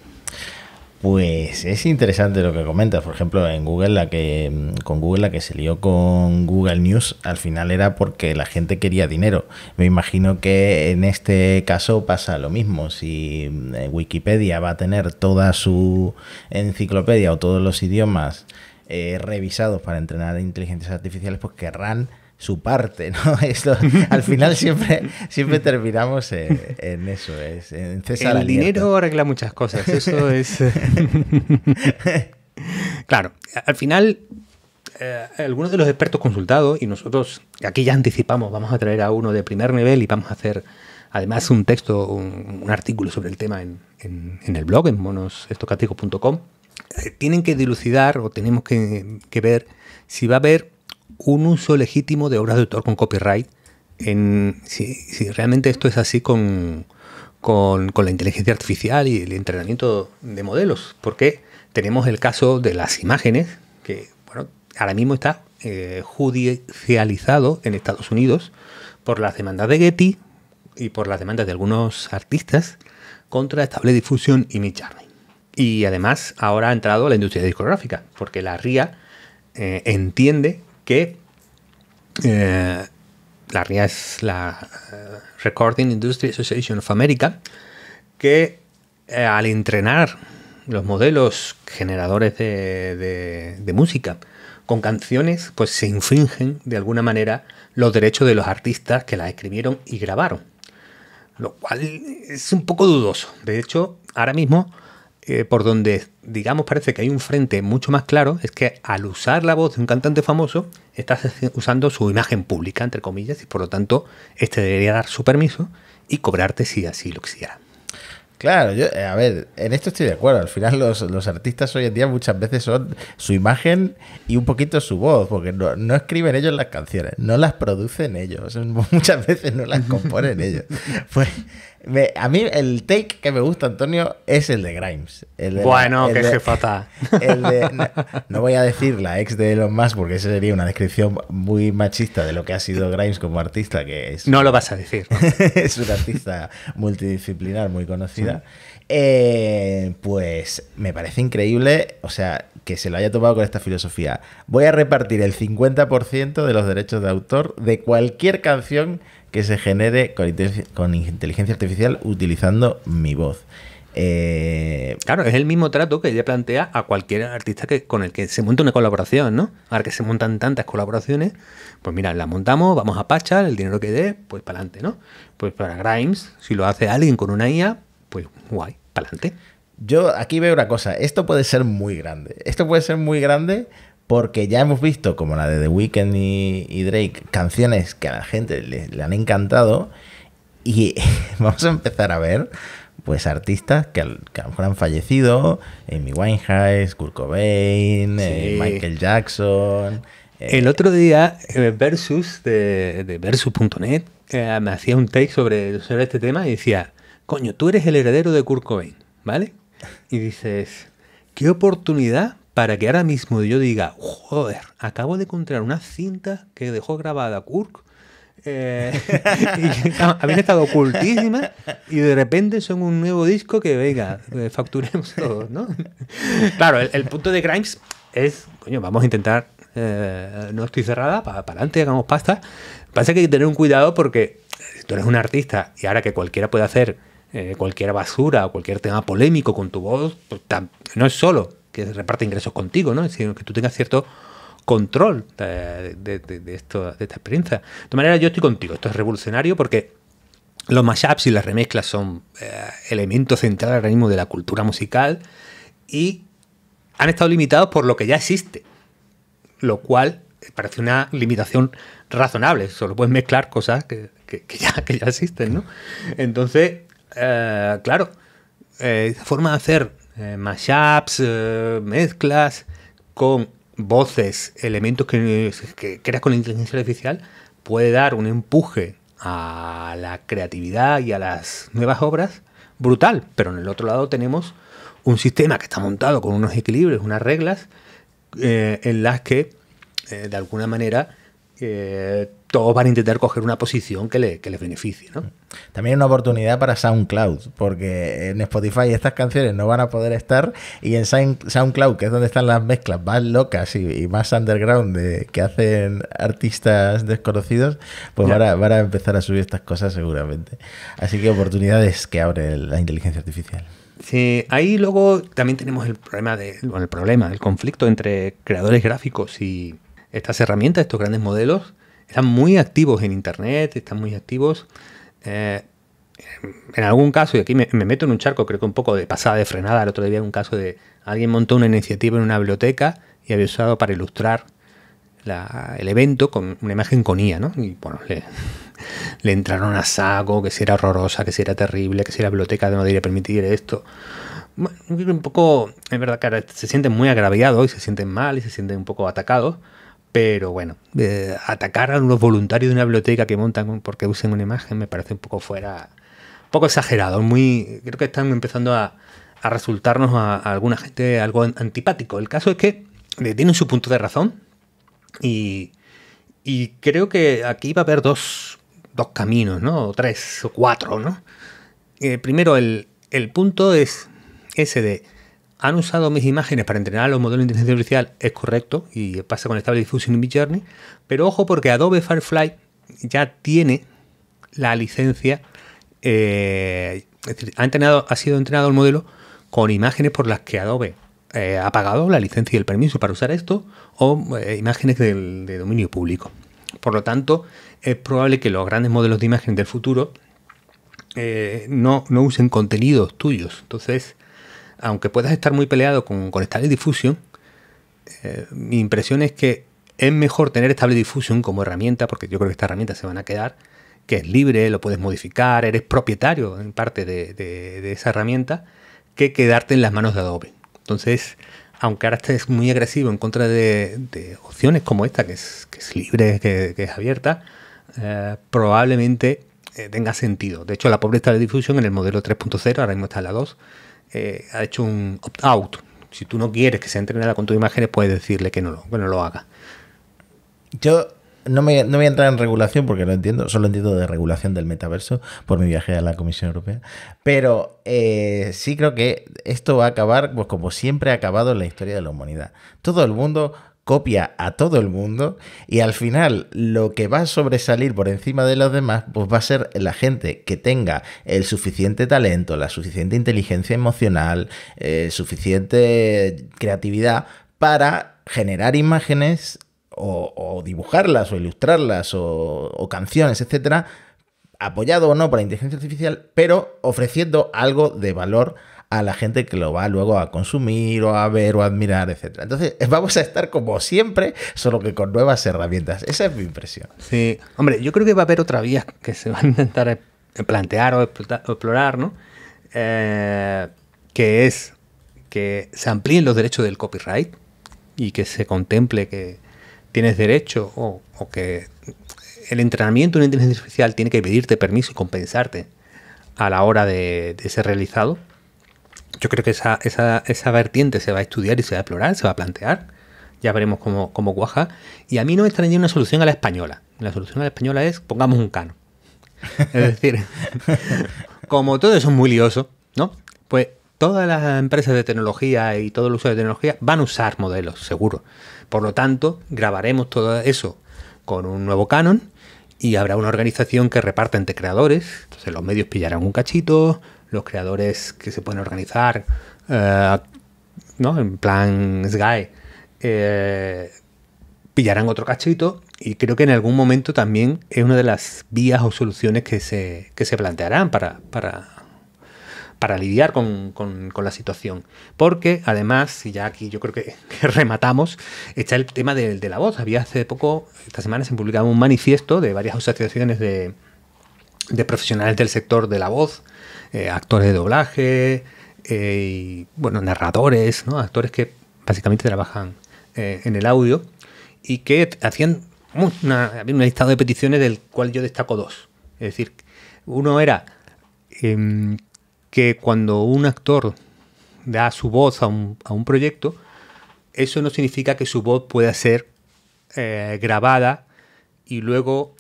Pues es interesante lo que comentas. Por ejemplo, en Google la que con Google la que se lió con Google News al final era porque la gente quería dinero. Me imagino que en este caso pasa lo mismo. Si eh, Wikipedia va a tener toda su enciclopedia o todos los idiomas eh, revisados para entrenar inteligencias artificiales, pues querrán su parte, ¿no? al final siempre, siempre terminamos eh, en, eso, El dinero arregla muchas cosas, eso es... Eh, claro, al final eh, algunos de los expertos consultados, y nosotros aquí ya anticipamos, vamos a traer a uno de primer nivel y vamos a hacer además un texto, un, artículo sobre el tema en, el blog, en monosestocatico.com. tienen que dilucidar o tenemos que, que ver si va a haber un uso legítimo de obras de autor con copyright. En, si, realmente esto es así con, con, la inteligencia artificial y el entrenamiento de modelos, porque tenemos el caso de las imágenes, que bueno, ahora mismo está eh, judicializado en Estados Unidos por las demandas de Getty y por las demandas de algunos artistas contra estable Diffusion y Midjourney. Y además ahora ha entrado la industria discográfica, porque la RIA eh, entiende que eh, la RIA es la eh, Recording Industry Association of America, que eh, al entrenar los modelos generadores de, música con canciones, pues se infringen de alguna manera los derechos de los artistas que las escribieron y grabaron. Lo cual es un poco dudoso. De hecho, ahora mismo por donde, digamos, parece que hay un frente mucho más claro, es que al usar la voz de un cantante famoso, estás usando su imagen pública, entre comillas, y por lo tanto, este debería dar su permiso y cobrarte si así lo quisiera. Claro, yo, a ver, en esto estoy de acuerdo. Al final los, artistas hoy en día muchas veces son su imagen y un poquito su voz, porque no, no escriben ellos las canciones, no las producen ellos, muchas veces no las componen ellos. Pues a mí el take que me gusta, Antonio, es el de Grimes. El bueno, que qué no, voy a decir la ex de Elon Musk porque esa sería una descripción muy machista de lo que ha sido Grimes como artista, que es... No lo vas a decir. es una artista multidisciplinar muy conocida. Eh, pues me parece increíble, o sea, que se lo haya tomado con esta filosofía. Voy a repartir el 50% de los derechos de autor de cualquier canción que se genere con, inteligencia artificial utilizando mi voz. Eh, claro, es el mismo trato que ella plantea a cualquier artista que, con el que se monte una colaboración, ¿no? Ahora que se montan tantas colaboraciones, pues mira, la montamos, vamos a Pacha, el dinero que dé, pues para adelante, ¿no? Pues para Grimes, si lo hace alguien con una IA, pues guay, para adelante. Yo aquí veo una cosa, esto puede ser muy grande, esto puede ser muy grande porque ya hemos visto, como la de The Weeknd y, Drake, canciones que a la gente le, han encantado. Y vamos a empezar a ver, pues, artistas que, a lo mejor han fallecido: Amy Winehouse, Kurt Cobain, eh, Michael Jackson. Eh, el otro día, eh, Versus, de, Versus.net, me hacía un take sobre, sobre este tema y decía: Coño, tú eres el heredero de Kurt Cobain, ¿vale? Y dices: ¿Qué oportunidad para que ahora mismo yo diga, joder, acabo de encontrar una cinta que dejó grabada Kirk. Eh, y habían estado ocultísimas y de repente son un nuevo disco que, venga, eh, facturemos todos, ¿no? Claro, el, punto de Grimes es, coño, vamos a intentar, eh, no estoy cerrada, para pa adelante, hagamos pasta. parece que hay que tener un cuidado porque tú eres un artista y ahora que cualquiera puede hacer cualquier basura o cualquier tema polémico con tu voz, pues no es solo reparte ingresos contigo, ¿no? que tú tengas cierto control eh, de, esta experiencia. De manera, yo estoy contigo. Esto es revolucionario porque los mashups y las remezclas son eh, elementos centrales ahora mismo de la cultura musical y han estado limitados por lo que ya existe, lo cual parece una limitación razonable. Solo puedes mezclar cosas que, ya, existen, ¿no? Entonces, eh, claro, esa forma de hacer eh, mashups, eh, mezclas con voces, elementos que, creas con inteligencia artificial, puede dar un empuje a la creatividad y a las nuevas obras brutal. Pero en el otro lado tenemos un sistema que está montado con unos equilibrios, unas reglas, eh, en las que, de alguna manera, todos van a intentar coger una posición que, les beneficie. ¿no? También una oportunidad para SoundCloud, porque en Spotify estas canciones no van a poder estar y en SoundCloud, que es donde están las mezclas más locas y, más underground que hacen artistas desconocidos, pues van, a, empezar a subir estas cosas seguramente. Así que oportunidades que abre la inteligencia artificial. Sí, ahí luego también tenemos el problema, de, el problema, el conflicto entre creadores gráficos y estas herramientas, estos grandes modelos, están muy activos en Internet, están muy activos. Eh, en algún caso, y aquí me, meto en un charco, creo que un poco de pasada de frenada, el otro día un caso de alguien montó una iniciativa en una biblioteca y había usado para ilustrar el evento con una imagen con IA, ¿no? Y bueno, le, entraron a saco, que si era horrorosa, que si era terrible, que si la biblioteca no debería permitir esto. un poco, es verdad que ahora se sienten muy agraviados y se sienten mal y se sienten un poco atacados, pero bueno, eh, atacar a unos voluntarios de una biblioteca que montan porque usen una imagen me parece un poco fuera, un poco exagerado. Muy, creo que están empezando a, resultarnos a, alguna gente algo antipático. El caso es que eh, tienen su punto de razón y, creo que aquí va a haber dos, dos caminos, ¿no? O tres o cuatro, ¿no? Eh, primero, el, el punto es ese de han usado mis imágenes para entrenar los modelos de inteligencia artificial, es correcto, y pasa con Stable Diffusion y Mid-Journey. pero ojo porque Adobe Firefly ya tiene la licencia, eh, es decir, ha, entrenado, ha sido entrenado el modelo con imágenes por las que Adobe eh, ha pagado la licencia y el permiso para usar esto, o eh, imágenes de dominio público. Por lo tanto, es probable que los grandes modelos de imágenes del futuro no, no, usen contenidos tuyos. Entonces, aunque puedas estar muy peleado con, Stable Diffusion, eh, mi impresión es que es mejor tener Stable Diffusion como herramienta, porque yo creo que esta herramienta se van a quedar, que es libre, lo puedes modificar, eres propietario en parte de, esa herramienta, que quedarte en las manos de Adobe. Entonces, aunque ahora estés muy agresivo en contra de, opciones como esta, que es, libre, que, es abierta, eh, probablemente eh, tenga sentido. De hecho, la pobre Stable Diffusion en el modelo 3.0, ahora mismo está en la 2, eh, ha hecho un opt-out. Si tú no quieres que sea entrenada con tus imágenes, puedes decirle que no, lo, lo haga. Yo no, voy a entrar en regulación porque no entiendo, solo entiendo de regulación del metaverso por mi viaje a la Comisión Europea, pero eh, sí creo que esto va a acabar pues como siempre ha acabado en la historia de la humanidad. Todo el mundo copia a todo el mundo y al final lo que va a sobresalir por encima de los demás pues va a ser la gente que tenga el suficiente talento, la suficiente inteligencia emocional, eh, suficiente creatividad para generar imágenes o, dibujarlas o ilustrarlas o, o canciones, etcétera, apoyado o no por la inteligencia artificial, pero ofreciendo algo de valor a la gente que lo va luego a consumir o a ver o a admirar, etc. Entonces, vamos a estar como siempre, solo que con nuevas herramientas. Esa es mi impresión. Sí, hombre, yo creo que va a haber otra vía que se va a intentar eh, plantear o explorar, ¿no? Eh, que es que se amplíen los derechos del copyright y que se contemple que tienes derecho o, que el entrenamiento de una inteligencia artificial tiene que pedirte permiso y compensarte a la hora de ser realizado yo creo que esa, esa, vertiente se va a estudiar y se va a explorar, se va a plantear. Ya veremos cómo, cómo cuaja. Y a mí no me extraña una solución a la española. La solución a la española es pongamos un canon. Es decir, como todo eso es muy lioso, ¿no? Pues todas las empresas de tecnología y todo el uso de tecnología van a usar modelos, seguro. Por lo tanto, grabaremos todo eso con un nuevo canon y habrá una organización que reparte entre creadores. Entonces los medios pillarán un cachito, los creadores que se pueden organizar, eh, ¿no? En plan Sky, eh, pillarán otro cachito y creo que en algún momento también es una de las vías o soluciones que se, que se plantearán para, para, para lidiar con, la situación. Porque además, y ya aquí yo creo que, rematamos, está el tema de, de, la voz. Había hace poco, esta semana se publicaba un manifiesto de varias asociaciones de, de profesionales del sector de la voz, eh, actores de doblaje, eh, y, bueno, narradores, actores que básicamente trabajan eh, en el audio y que hacían una, un listado de peticiones del cual yo destaco dos. Es decir, uno era em, que cuando un actor da su voz a un, a un, proyecto, eso no significa que su voz pueda ser grabada y luego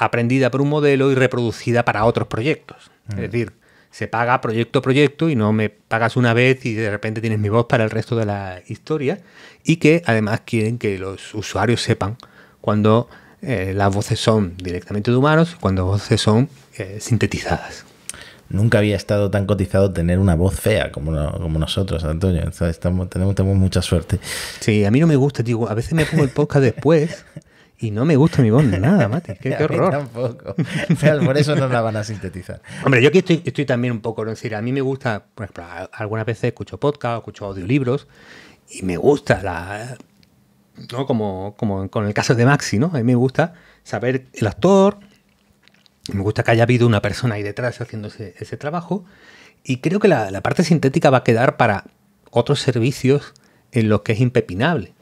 aprendida por un modelo y reproducida para otros proyectos. Es mm. decir, se paga proyecto a proyecto y no me pagas una vez y de repente tienes mi voz para el resto de la historia y que además quieren que los usuarios sepan cuando eh, las voces son directamente de humanos y cuando voces son eh, sintetizadas. Nunca había estado tan cotizado tener una voz fea como, como nosotros, Antonio. tenemos, mucha suerte. Sí, a mí no me gusta, digo, a veces me pongo el podcast después Y no me gusta mi voz nada, mate. Qué, qué horror. tampoco. por eso no la van a sintetizar. Hombre, yo aquí estoy, también un poco, decir, a mí me gusta, algunas veces escucho podcast, escucho audiolibros y me gusta la. ¿no? Como, como con el caso de Maxi, ¿no? A mí me gusta saber el actor, me gusta que haya habido una persona ahí detrás haciéndose ese, trabajo y creo que la, la parte sintética va a quedar para otros servicios en los que es impepinable.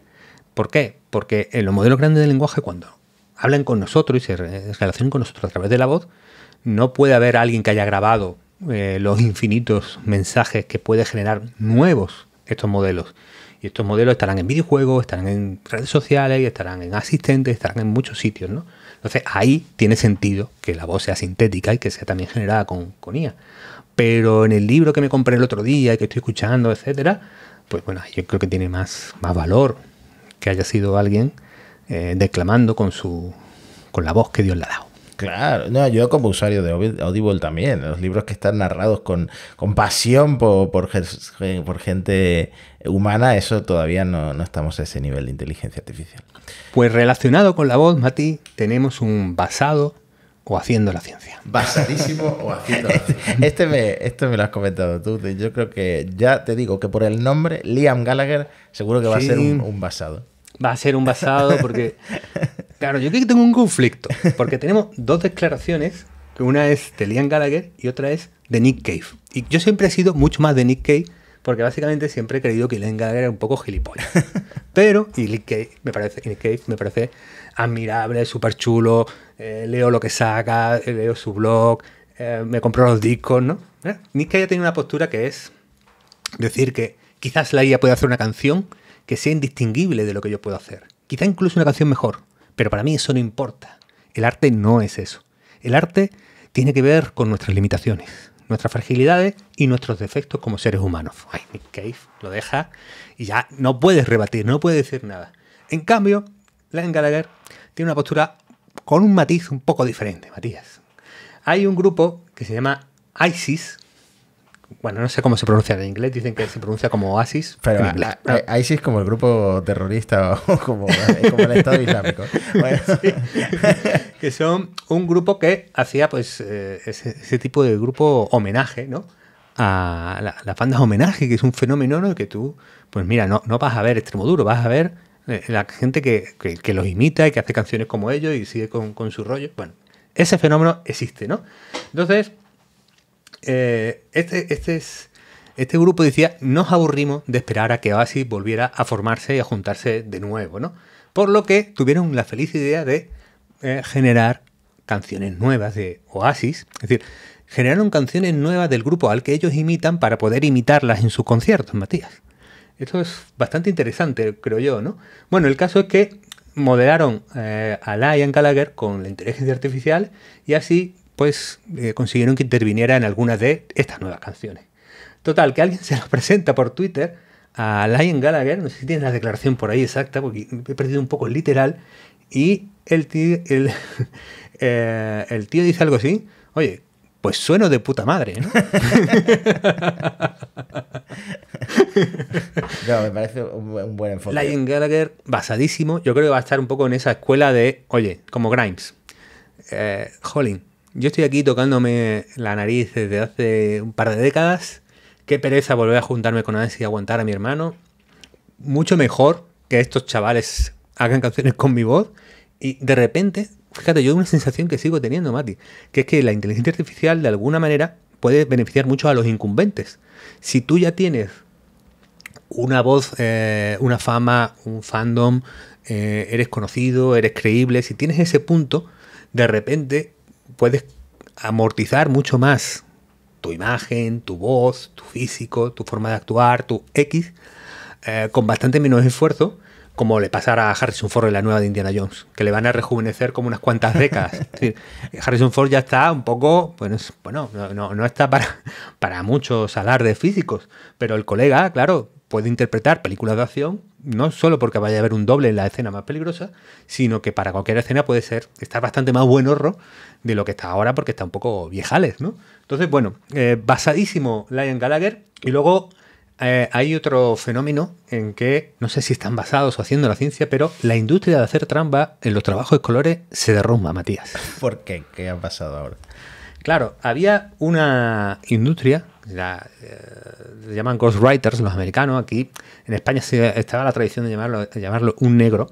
¿Por qué? Porque en eh, los modelos grandes de lenguaje, cuando hablan con nosotros y se eh, relacionan con nosotros a través de la voz, no puede haber alguien que haya grabado eh, los infinitos mensajes que puede generar nuevos estos modelos. Y estos modelos estarán en videojuegos, estarán en redes sociales, estarán en asistentes, estarán en muchos sitios, ¿no? Entonces ahí tiene sentido que la voz sea sintética y que sea también generada con, con IA. Pero en el libro que me compré el otro día y que estoy escuchando, etcétera, pues bueno, yo creo que tiene más, más valor haya sido alguien eh, declamando con su con la voz que Dios le ha dado. Claro, no, yo como usuario de Audible también, los libros que están narrados con, con pasión por, por, gente humana, eso todavía no, estamos a ese nivel de inteligencia artificial. Pues relacionado con la voz, Mati, tenemos un basado o haciendo la ciencia. Basadísimo o haciendo Este, me, este me lo has comentado tú, yo creo que ya te digo que por el nombre, Liam Gallagher, seguro que va a ser un basado va a ser un basado porque... Claro, yo creo que tengo un conflicto, porque tenemos dos declaraciones, que una es de Liam Gallagher y otra es de Nick Cave. Y yo siempre he sido mucho más de Nick Cave, porque básicamente siempre he creído que Liam Gallagher era un poco gilipollas. Pero, y Nick Cave me parece, me parece admirable, súper chulo, eh, leo lo que saca, eh, leo su blog, eh, me compro los discos, ¿no? Nick Cave ha tenido una postura que es decir que quizás la IA puede hacer una canción, que sea indistinguible de lo que yo puedo hacer. Quizá incluso una canción mejor, pero para mí eso no importa. El arte no es eso. El arte tiene que ver con nuestras limitaciones, nuestras fragilidades y nuestros defectos como seres humanos. Ay, Nick Cave lo deja y ya no puedes rebatir, no puedes decir nada. En cambio, Lang Gallagher tiene una postura con un matiz un poco diferente, Matías. Hay un grupo que se llama ISIS, bueno, no sé cómo se pronuncia en inglés, dicen que se pronuncia como Oasis. Pero ISIS ah, ah. como el grupo terrorista o como, el Estado Islámico. que son un grupo que hacía pues eh, ese, tipo de grupo homenaje, ¿no? A las bandas homenaje, que es un fenómeno ¿no? que tú, pues mira, no, vas a ver Extremoduro, vas a ver eh, la gente que, los imita y que hace canciones como ellos y sigue con, con su rollo. Bueno, ese fenómeno existe, ¿no? Entonces, eh, este, este, es, este grupo decía, nos aburrimos de esperar a que Oasis volviera a formarse y a juntarse de nuevo, ¿no? Por lo que tuvieron la feliz idea de eh, generar canciones nuevas de Oasis, es decir, generaron canciones nuevas del grupo al que ellos imitan para poder imitarlas en sus conciertos, Matías. Esto es bastante interesante, creo yo, ¿no? Bueno, el caso es que modelaron eh, a Lion Gallagher con la inteligencia artificial y así pues consiguieron que interviniera en algunas de estas nuevas canciones. Total, que alguien se lo presenta por Twitter a Lion Gallagher, no sé si tiene la declaración por ahí exacta, porque he perdido un poco el literal, y el tío, eh, dice algo así, oye, pues sueno de puta madre, ¿no? me parece un, buen enfoque. Lion Gallagher, basadísimo, yo creo que va a estar un poco en esa escuela de, oye, como Grimes. Holling, eh, yo estoy aquí tocándome la nariz desde hace un par de décadas. Qué pereza volver a juntarme con Ansi y aguantar a mi hermano. Mucho mejor que estos chavales hagan canciones con mi voz. Y de repente, fíjate, yo tengo una sensación que sigo teniendo, Mati, que es que la inteligencia artificial de alguna manera puede beneficiar mucho a los incumbentes. Si tú ya tienes una voz, eh, una fama, un fandom, eh, eres conocido, eres creíble, si tienes ese punto, de repente puedes amortizar mucho más tu imagen, tu voz, tu físico, tu forma de actuar, tu X, eh, con bastante menos esfuerzo, como le pasará a Harrison Ford en la nueva de Indiana Jones, que le van a rejuvenecer como unas cuantas décadas. Harrison Ford ya está un poco, bueno, bueno no, no, está para, para muchos alardes físicos, pero el colega, claro, puede interpretar películas de acción, no solo porque vaya a haber un doble en la escena más peligrosa, sino que para cualquier escena puede ser, está bastante más buen horror de lo que está ahora porque está un poco viejales, ¿no? Entonces, bueno, eh, basadísimo Lion Gallagher y luego eh, hay otro fenómeno en que, no sé si están basados o haciendo la ciencia, pero la industria de hacer trampa en los trabajos de colores se derrumba, Matías. ¿Por qué? ¿Qué ha pasado ahora? Claro, había una industria, la, eh, llaman ghostwriters los americanos, aquí en España se, estaba la tradición de llamarlo, llamarlo un negro,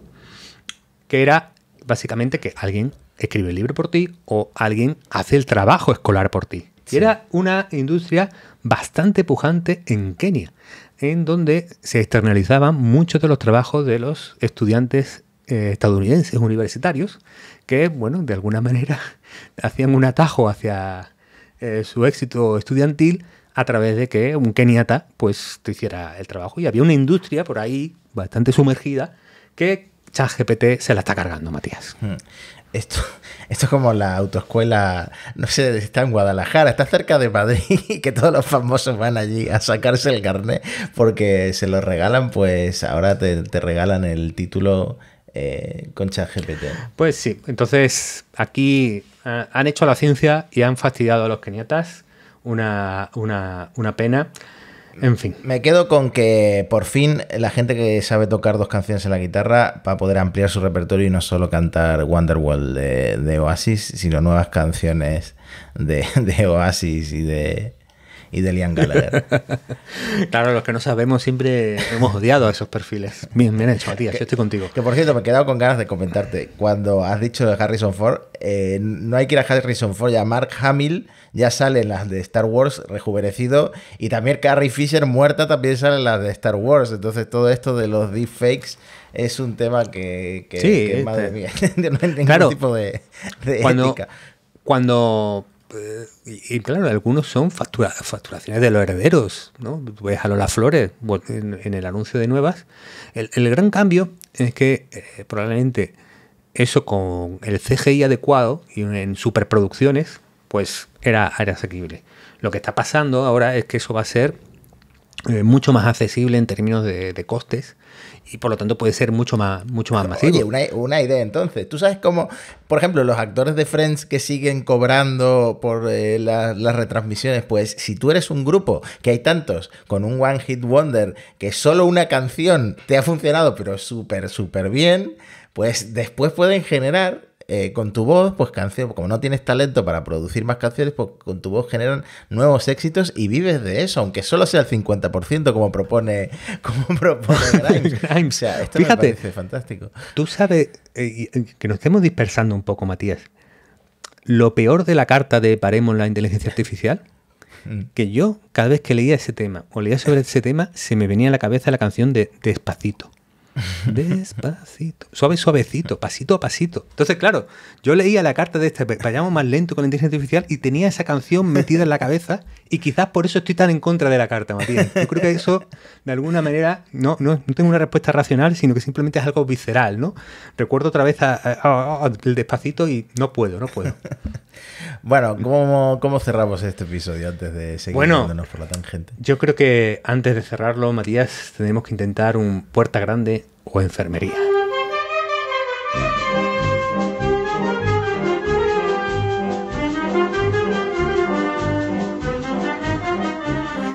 que era básicamente que alguien escribe el libro por ti o alguien hace el trabajo escolar por ti. Y era una industria bastante pujante en Kenia, en donde se externalizaban muchos de los trabajos de los estudiantes eh, estadounidenses universitarios que, bueno, de alguna manera hacían un atajo hacia eh, su éxito estudiantil a través de que un keniata pues te hiciera el trabajo. Y había una industria por ahí bastante sumergida que ChatGPT se la está cargando, Matías. Hmm. Esto, esto es como la autoescuela, no sé, está en Guadalajara, está cerca de Madrid que todos los famosos van allí a sacarse el carnet porque se lo regalan, pues ahora te, te regalan el título eh, Concha GPT. Pues sí, entonces aquí ah, han hecho la ciencia y han fastidiado a los keniatas Una, una, una pena. En fin. Me quedo con que por fin la gente que sabe tocar dos canciones en la guitarra va a poder ampliar su repertorio y no solo cantar Wonderwall de, de Oasis, sino nuevas canciones de Oasis y de, y de Liam Gallagher. claro, los que no sabemos siempre hemos odiado a esos perfiles. Bien, hecho, Matías, yo estoy contigo. Que por cierto, me he quedado con ganas de comentarte. Cuando has dicho de Harrison Ford, eh, no hay que ir a Harrison Ford, ya Mark Hamill ya sale en las de Star Wars rejuvenecido y también Carrie Fisher muerta también sale en las de Star Wars. Entonces todo esto de los deepfakes es un tema que, sí, madre mía, no hay ningún tipo de, ética. Cuando y, claro, algunos son facturaciones de los herederos, ¿no? Ves a Lola Flores en, el anuncio de nuevas. El, gran cambio es que eh, probablemente eso con el CGI adecuado y en superproducciones, pues era asequible. Lo que está pasando ahora es que eso va a ser eh, mucho más accesible en términos de, costes y por lo tanto puede ser mucho más, mucho más masivo. Oye, una, idea entonces. ¿Tú sabes cómo, por ejemplo, los actores de Friends que siguen cobrando por eh, las retransmisiones? Pues si tú eres un grupo, que hay tantos, con un One Hit Wonder, que solo una canción te ha funcionado, pero súper, súper bien, pues después pueden generar eh, con tu voz, pues canción, como no tienes talento para producir más canciones, pues con tu voz generan nuevos éxitos y vives de eso, aunque solo sea el 50% como propone, como propone O sea, esto me parece fantástico. Tú sabes, eh, eh, que nos estemos dispersando un poco, Matías, lo peor de la carta de Paremos la inteligencia artificial, mm. que yo cada vez que leía ese tema o leía sobre ese tema, se me venía a la cabeza la canción de Despacito. Despacito. Suave, suavecito, pasito a pasito. Entonces, claro, yo leía la carta de este, vayamos más lento con la inteligencia artificial y tenía esa canción metida en la cabeza y quizás por eso estoy tan en contra de la carta, Matías. Yo creo que eso, de alguna manera, no, no, tengo una respuesta racional, sino que simplemente es algo visceral, ¿no? Recuerdo otra vez el despacito y no puedo, no puedo. Bueno, ¿cómo, cerramos este episodio antes de seguir bueno, por la tangente? Yo creo que antes de cerrarlo, Matías, tenemos que intentar un puerta grande o enfermería.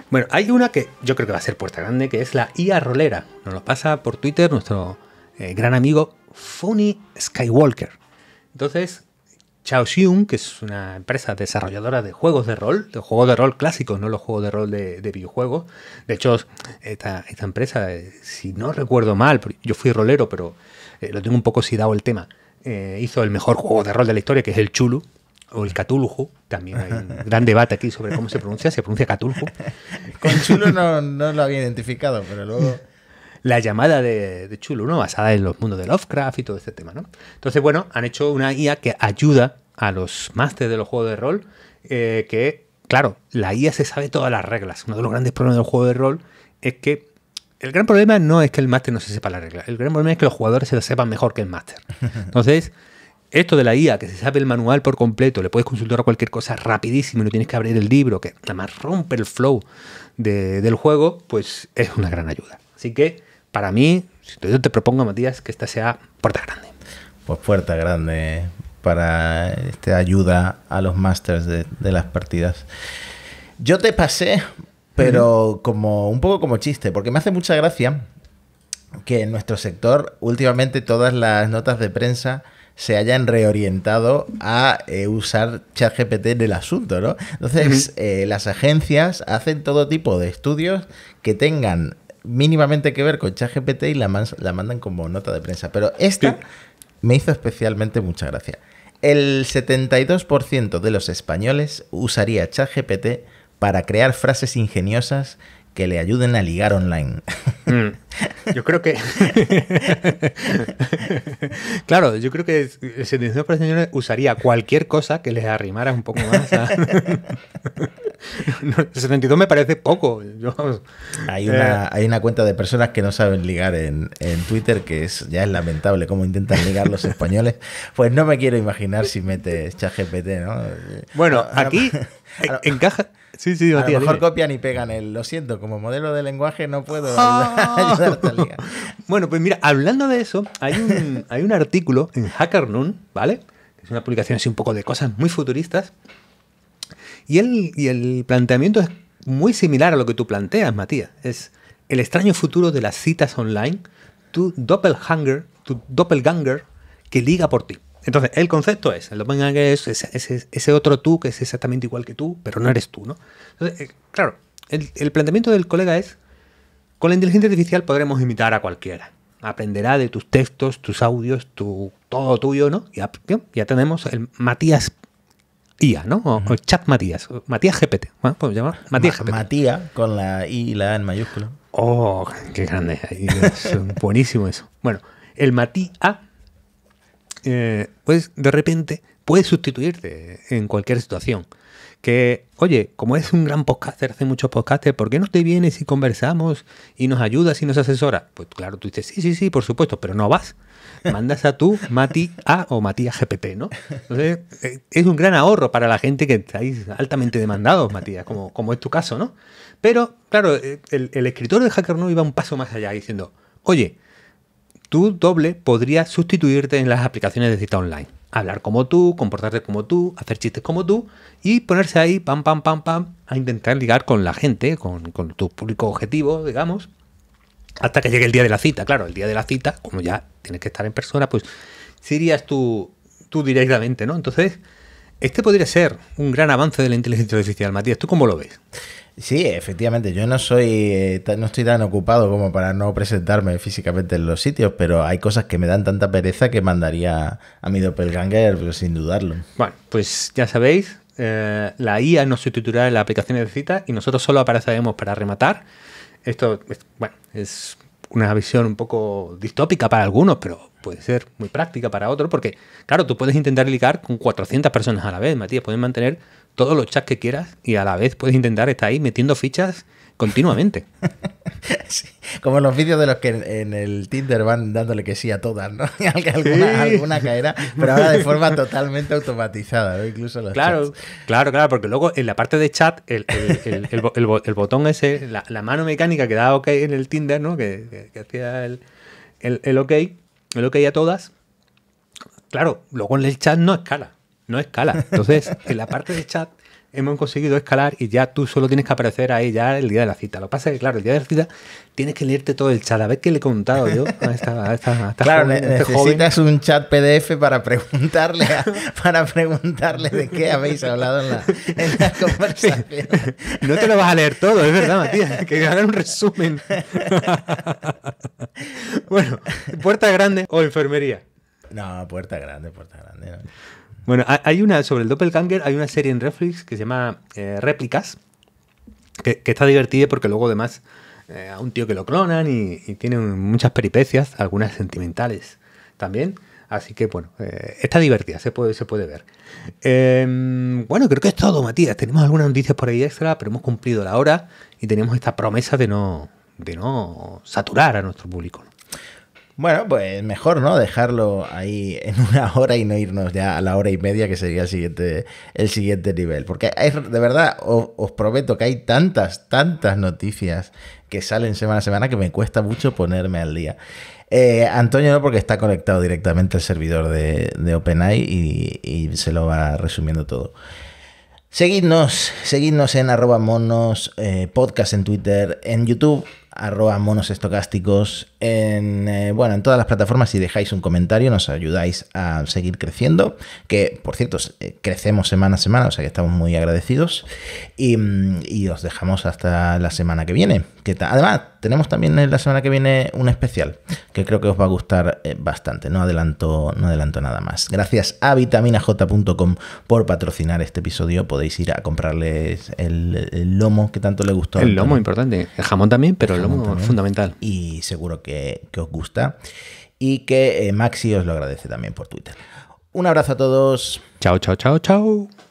Bueno, hay una que yo creo que va a ser puerta grande, que es la IA Rolera. Nos lo pasa por Twitter nuestro eh, gran amigo Funny Skywalker. Entonces, Chao Xiong, que es una empresa desarrolladora de juegos de rol, de juegos de rol clásicos, no los juegos de rol de, videojuegos. De hecho, esta, empresa, eh, si no recuerdo mal, yo fui rolero, pero eh, lo tengo un poco sidado el tema, eh, hizo el mejor juego de rol de la historia, que es el Chulu, o el Catulhu, también hay un gran debate aquí sobre cómo se pronuncia, se pronuncia Catulhu. Con Chulu no lo había identificado, pero luego... La llamada de, Chulo, ¿no? Basada en los mundos de Lovecraft y todo este tema, ¿no? Entonces, bueno, han hecho una guía que ayuda a los másteres de los juegos de rol, eh, que, claro, la IA se sabe todas las reglas. Uno de los grandes problemas del juego de rol es que el gran problema no es que el máster no se sepa la regla, el gran problema es que los jugadores se la sepan mejor que el máster. Entonces, esto de la IA, que se sabe el manual por completo, le puedes consultar a cualquier cosa rapidísimo y no tienes que abrir el libro, que además rompe el flow del juego, pues es una gran ayuda. Así que para mí, yo te propongo, Matías, que esta sea puerta grande. Pues puerta grande para esta ayuda a los masters de, las partidas. Yo te pasé, pero como un poco como chiste, porque me hace mucha gracia que en nuestro sector últimamente todas las notas de prensa se hayan reorientado a eh, usar ChatGPT en el asunto, ¿no? Entonces, eh, las agencias hacen todo tipo de estudios que tengan mínimamente que ver con ChatGPT y la, mandan como nota de prensa. Pero esta me hizo especialmente mucha gracia. El 72% de los españoles usaría ChatGPT para crear frases ingeniosas que le ayuden a ligar online. Mm. yo creo que. claro, yo creo que el 72% usaría cualquier cosa que les arrimara un poco más. A... 72 me parece poco. hay, una, eh. hay una cuenta de personas que no saben ligar en, Twitter, que es ya es lamentable cómo intentan ligar los españoles. Pues no me quiero imaginar si metes ChatGPT, ¿no? Bueno, aquí a, encaja. Sí, sí, lo mejor copian y pegan el lo siento, como modelo de lenguaje no puedo ah. ayudar Bueno, pues mira, hablando de eso, hay un, hay un artículo en Hacker Noon, ¿vale? Es una publicación así un poco de cosas muy futuristas y el, el planteamiento es muy similar a lo que tú planteas, Matías. Es el extraño futuro de las citas online, tu doppelganger, tu doppelganger que liga por ti. Entonces, el concepto es, el doppelganger es ese, otro tú que es exactamente igual que tú, pero no eres tú, ¿no? Entonces, eh, claro, el, planteamiento del colega es, con la inteligencia artificial podremos imitar a cualquiera. Aprenderá de tus textos, tus audios, tu, todo tuyo, ¿no? Ya, ya tenemos el Matías IA, ¿no? O, Chat Matías, Matías GPT, ¿no? se llamar? Matías GPT. Matías con la I y la A en mayúscula. Oh, qué grande. buenísimo eso. Bueno, el Matías, eh, pues de repente puede sustituirte en cualquier situación. Que, oye, como es un gran podcaster, hace muchos podcasters, ¿por qué no te vienes y conversamos y nos ayudas y nos asesora? Pues claro, tú dices, sí, sí, sí, por supuesto, pero no vas mandas a tú, Mati A o Matías GPT, ¿no? Eh, es un gran ahorro para la gente que estáis altamente demandados, Matías, como, como es tu caso, ¿no? Pero, claro, eh, el, escritor de Hacker no iba un paso más allá diciendo, oye, tu doble podría sustituirte en las aplicaciones de cita online. Hablar como tú, comportarte como tú, hacer chistes como tú y ponerse ahí, pam, pam, pam, pam, a intentar ligar con la gente, con, con tu público objetivo, digamos. Hasta que llegue el día de la cita, claro, el día de la cita, como ya tienes que estar en persona, pues serías tú, tú directamente, ¿no? Entonces, este podría ser un gran avance de la inteligencia artificial, Matías, ¿tú cómo lo ves? Sí, efectivamente, yo no soy eh, no estoy tan ocupado como para no presentarme físicamente en los sitios, pero hay cosas que me dan tanta pereza que mandaría a mi doppelganger, pero sin dudarlo. Bueno, pues ya sabéis, eh, la IA nos sustituirá en las de cita y nosotros solo aparecemos para rematar esto es, bueno, es una visión un poco distópica para algunos, pero puede ser muy práctica para otros, porque, claro, tú puedes intentar ligar con 400 personas a la vez, Matías, puedes mantener todos los chats que quieras y a la vez puedes intentar estar ahí metiendo fichas continuamente. Sí, como los vídeos de los que en, el Tinder van dándole que sí a todas, ¿no? alguna, pero ahora de forma totalmente automatizada, ¿no? Incluso las claro, Claro, claro, porque luego en la parte de chat, el, botón ese, la, mano mecánica que daba OK en el Tinder, ¿no? Que, hacía el, el OK, el OK a todas. Claro, luego en el chat no escala, no escala. Entonces, en la parte de chat hemos conseguido escalar y ya tú solo tienes que aparecer ahí ya el día de la cita. Lo que pasa es que, claro, el día de la cita tienes que leerte todo el chat. A ver qué le he contado yo esta, Claro, este necesitas un chat PDF para preguntarle para preguntarle de qué habéis hablado en la, conversación. No te lo vas a leer todo, es verdad, Matías. Que ganar un resumen. bueno, puerta grande o enfermería. No, puerta grande, puerta grande. Bueno, hay una sobre el doppelganger, hay una serie en Netflix que se llama eh, Réplicas, que, está divertida porque luego además eh, a un tío que lo clonan y, tiene muchas peripecias, algunas sentimentales también. Así que bueno, eh, está divertida, se puede, se puede ver. Em, bueno, creo que es todo, Matías. Tenemos algunas noticias por ahí extra, pero hemos cumplido la hora y tenemos esta promesa de no, de no saturar a nuestro público. Bueno, pues mejor, ¿no? Dejarlo ahí en una hora y no irnos ya a la hora y media, que sería el siguiente, el siguiente nivel. Porque de verdad, os, prometo que hay tantas, tantas noticias que salen semana a semana que me cuesta mucho ponerme al día. Eh, Antonio no, porque está conectado directamente al servidor de, OpenAI y, se lo va resumiendo todo. Seguidnos, seguidnos en arroba monos eh, podcast en Twitter, en YouTube arroba monos estocásticos, en, eh, bueno, en todas las plataformas. Si dejáis un comentario, nos ayudáis a seguir creciendo. Que, por cierto, eh, crecemos semana a semana, o sea que estamos muy agradecidos. Y, mm, os dejamos hasta la semana que viene. Que además, tenemos también la semana que viene un especial que creo que os va a gustar eh, bastante. No adelanto, no adelanto nada más. Gracias a vitaminaj.com por patrocinar este episodio. Podéis ir a comprarles el, lomo que tanto le gustó. El lomo, importante. El jamón también, pero el, lomo fundamental. Y seguro que, os gusta. Y que eh, Maxi os lo agradece también por Twitter. Un abrazo a todos. Chao, chao, chao, chao.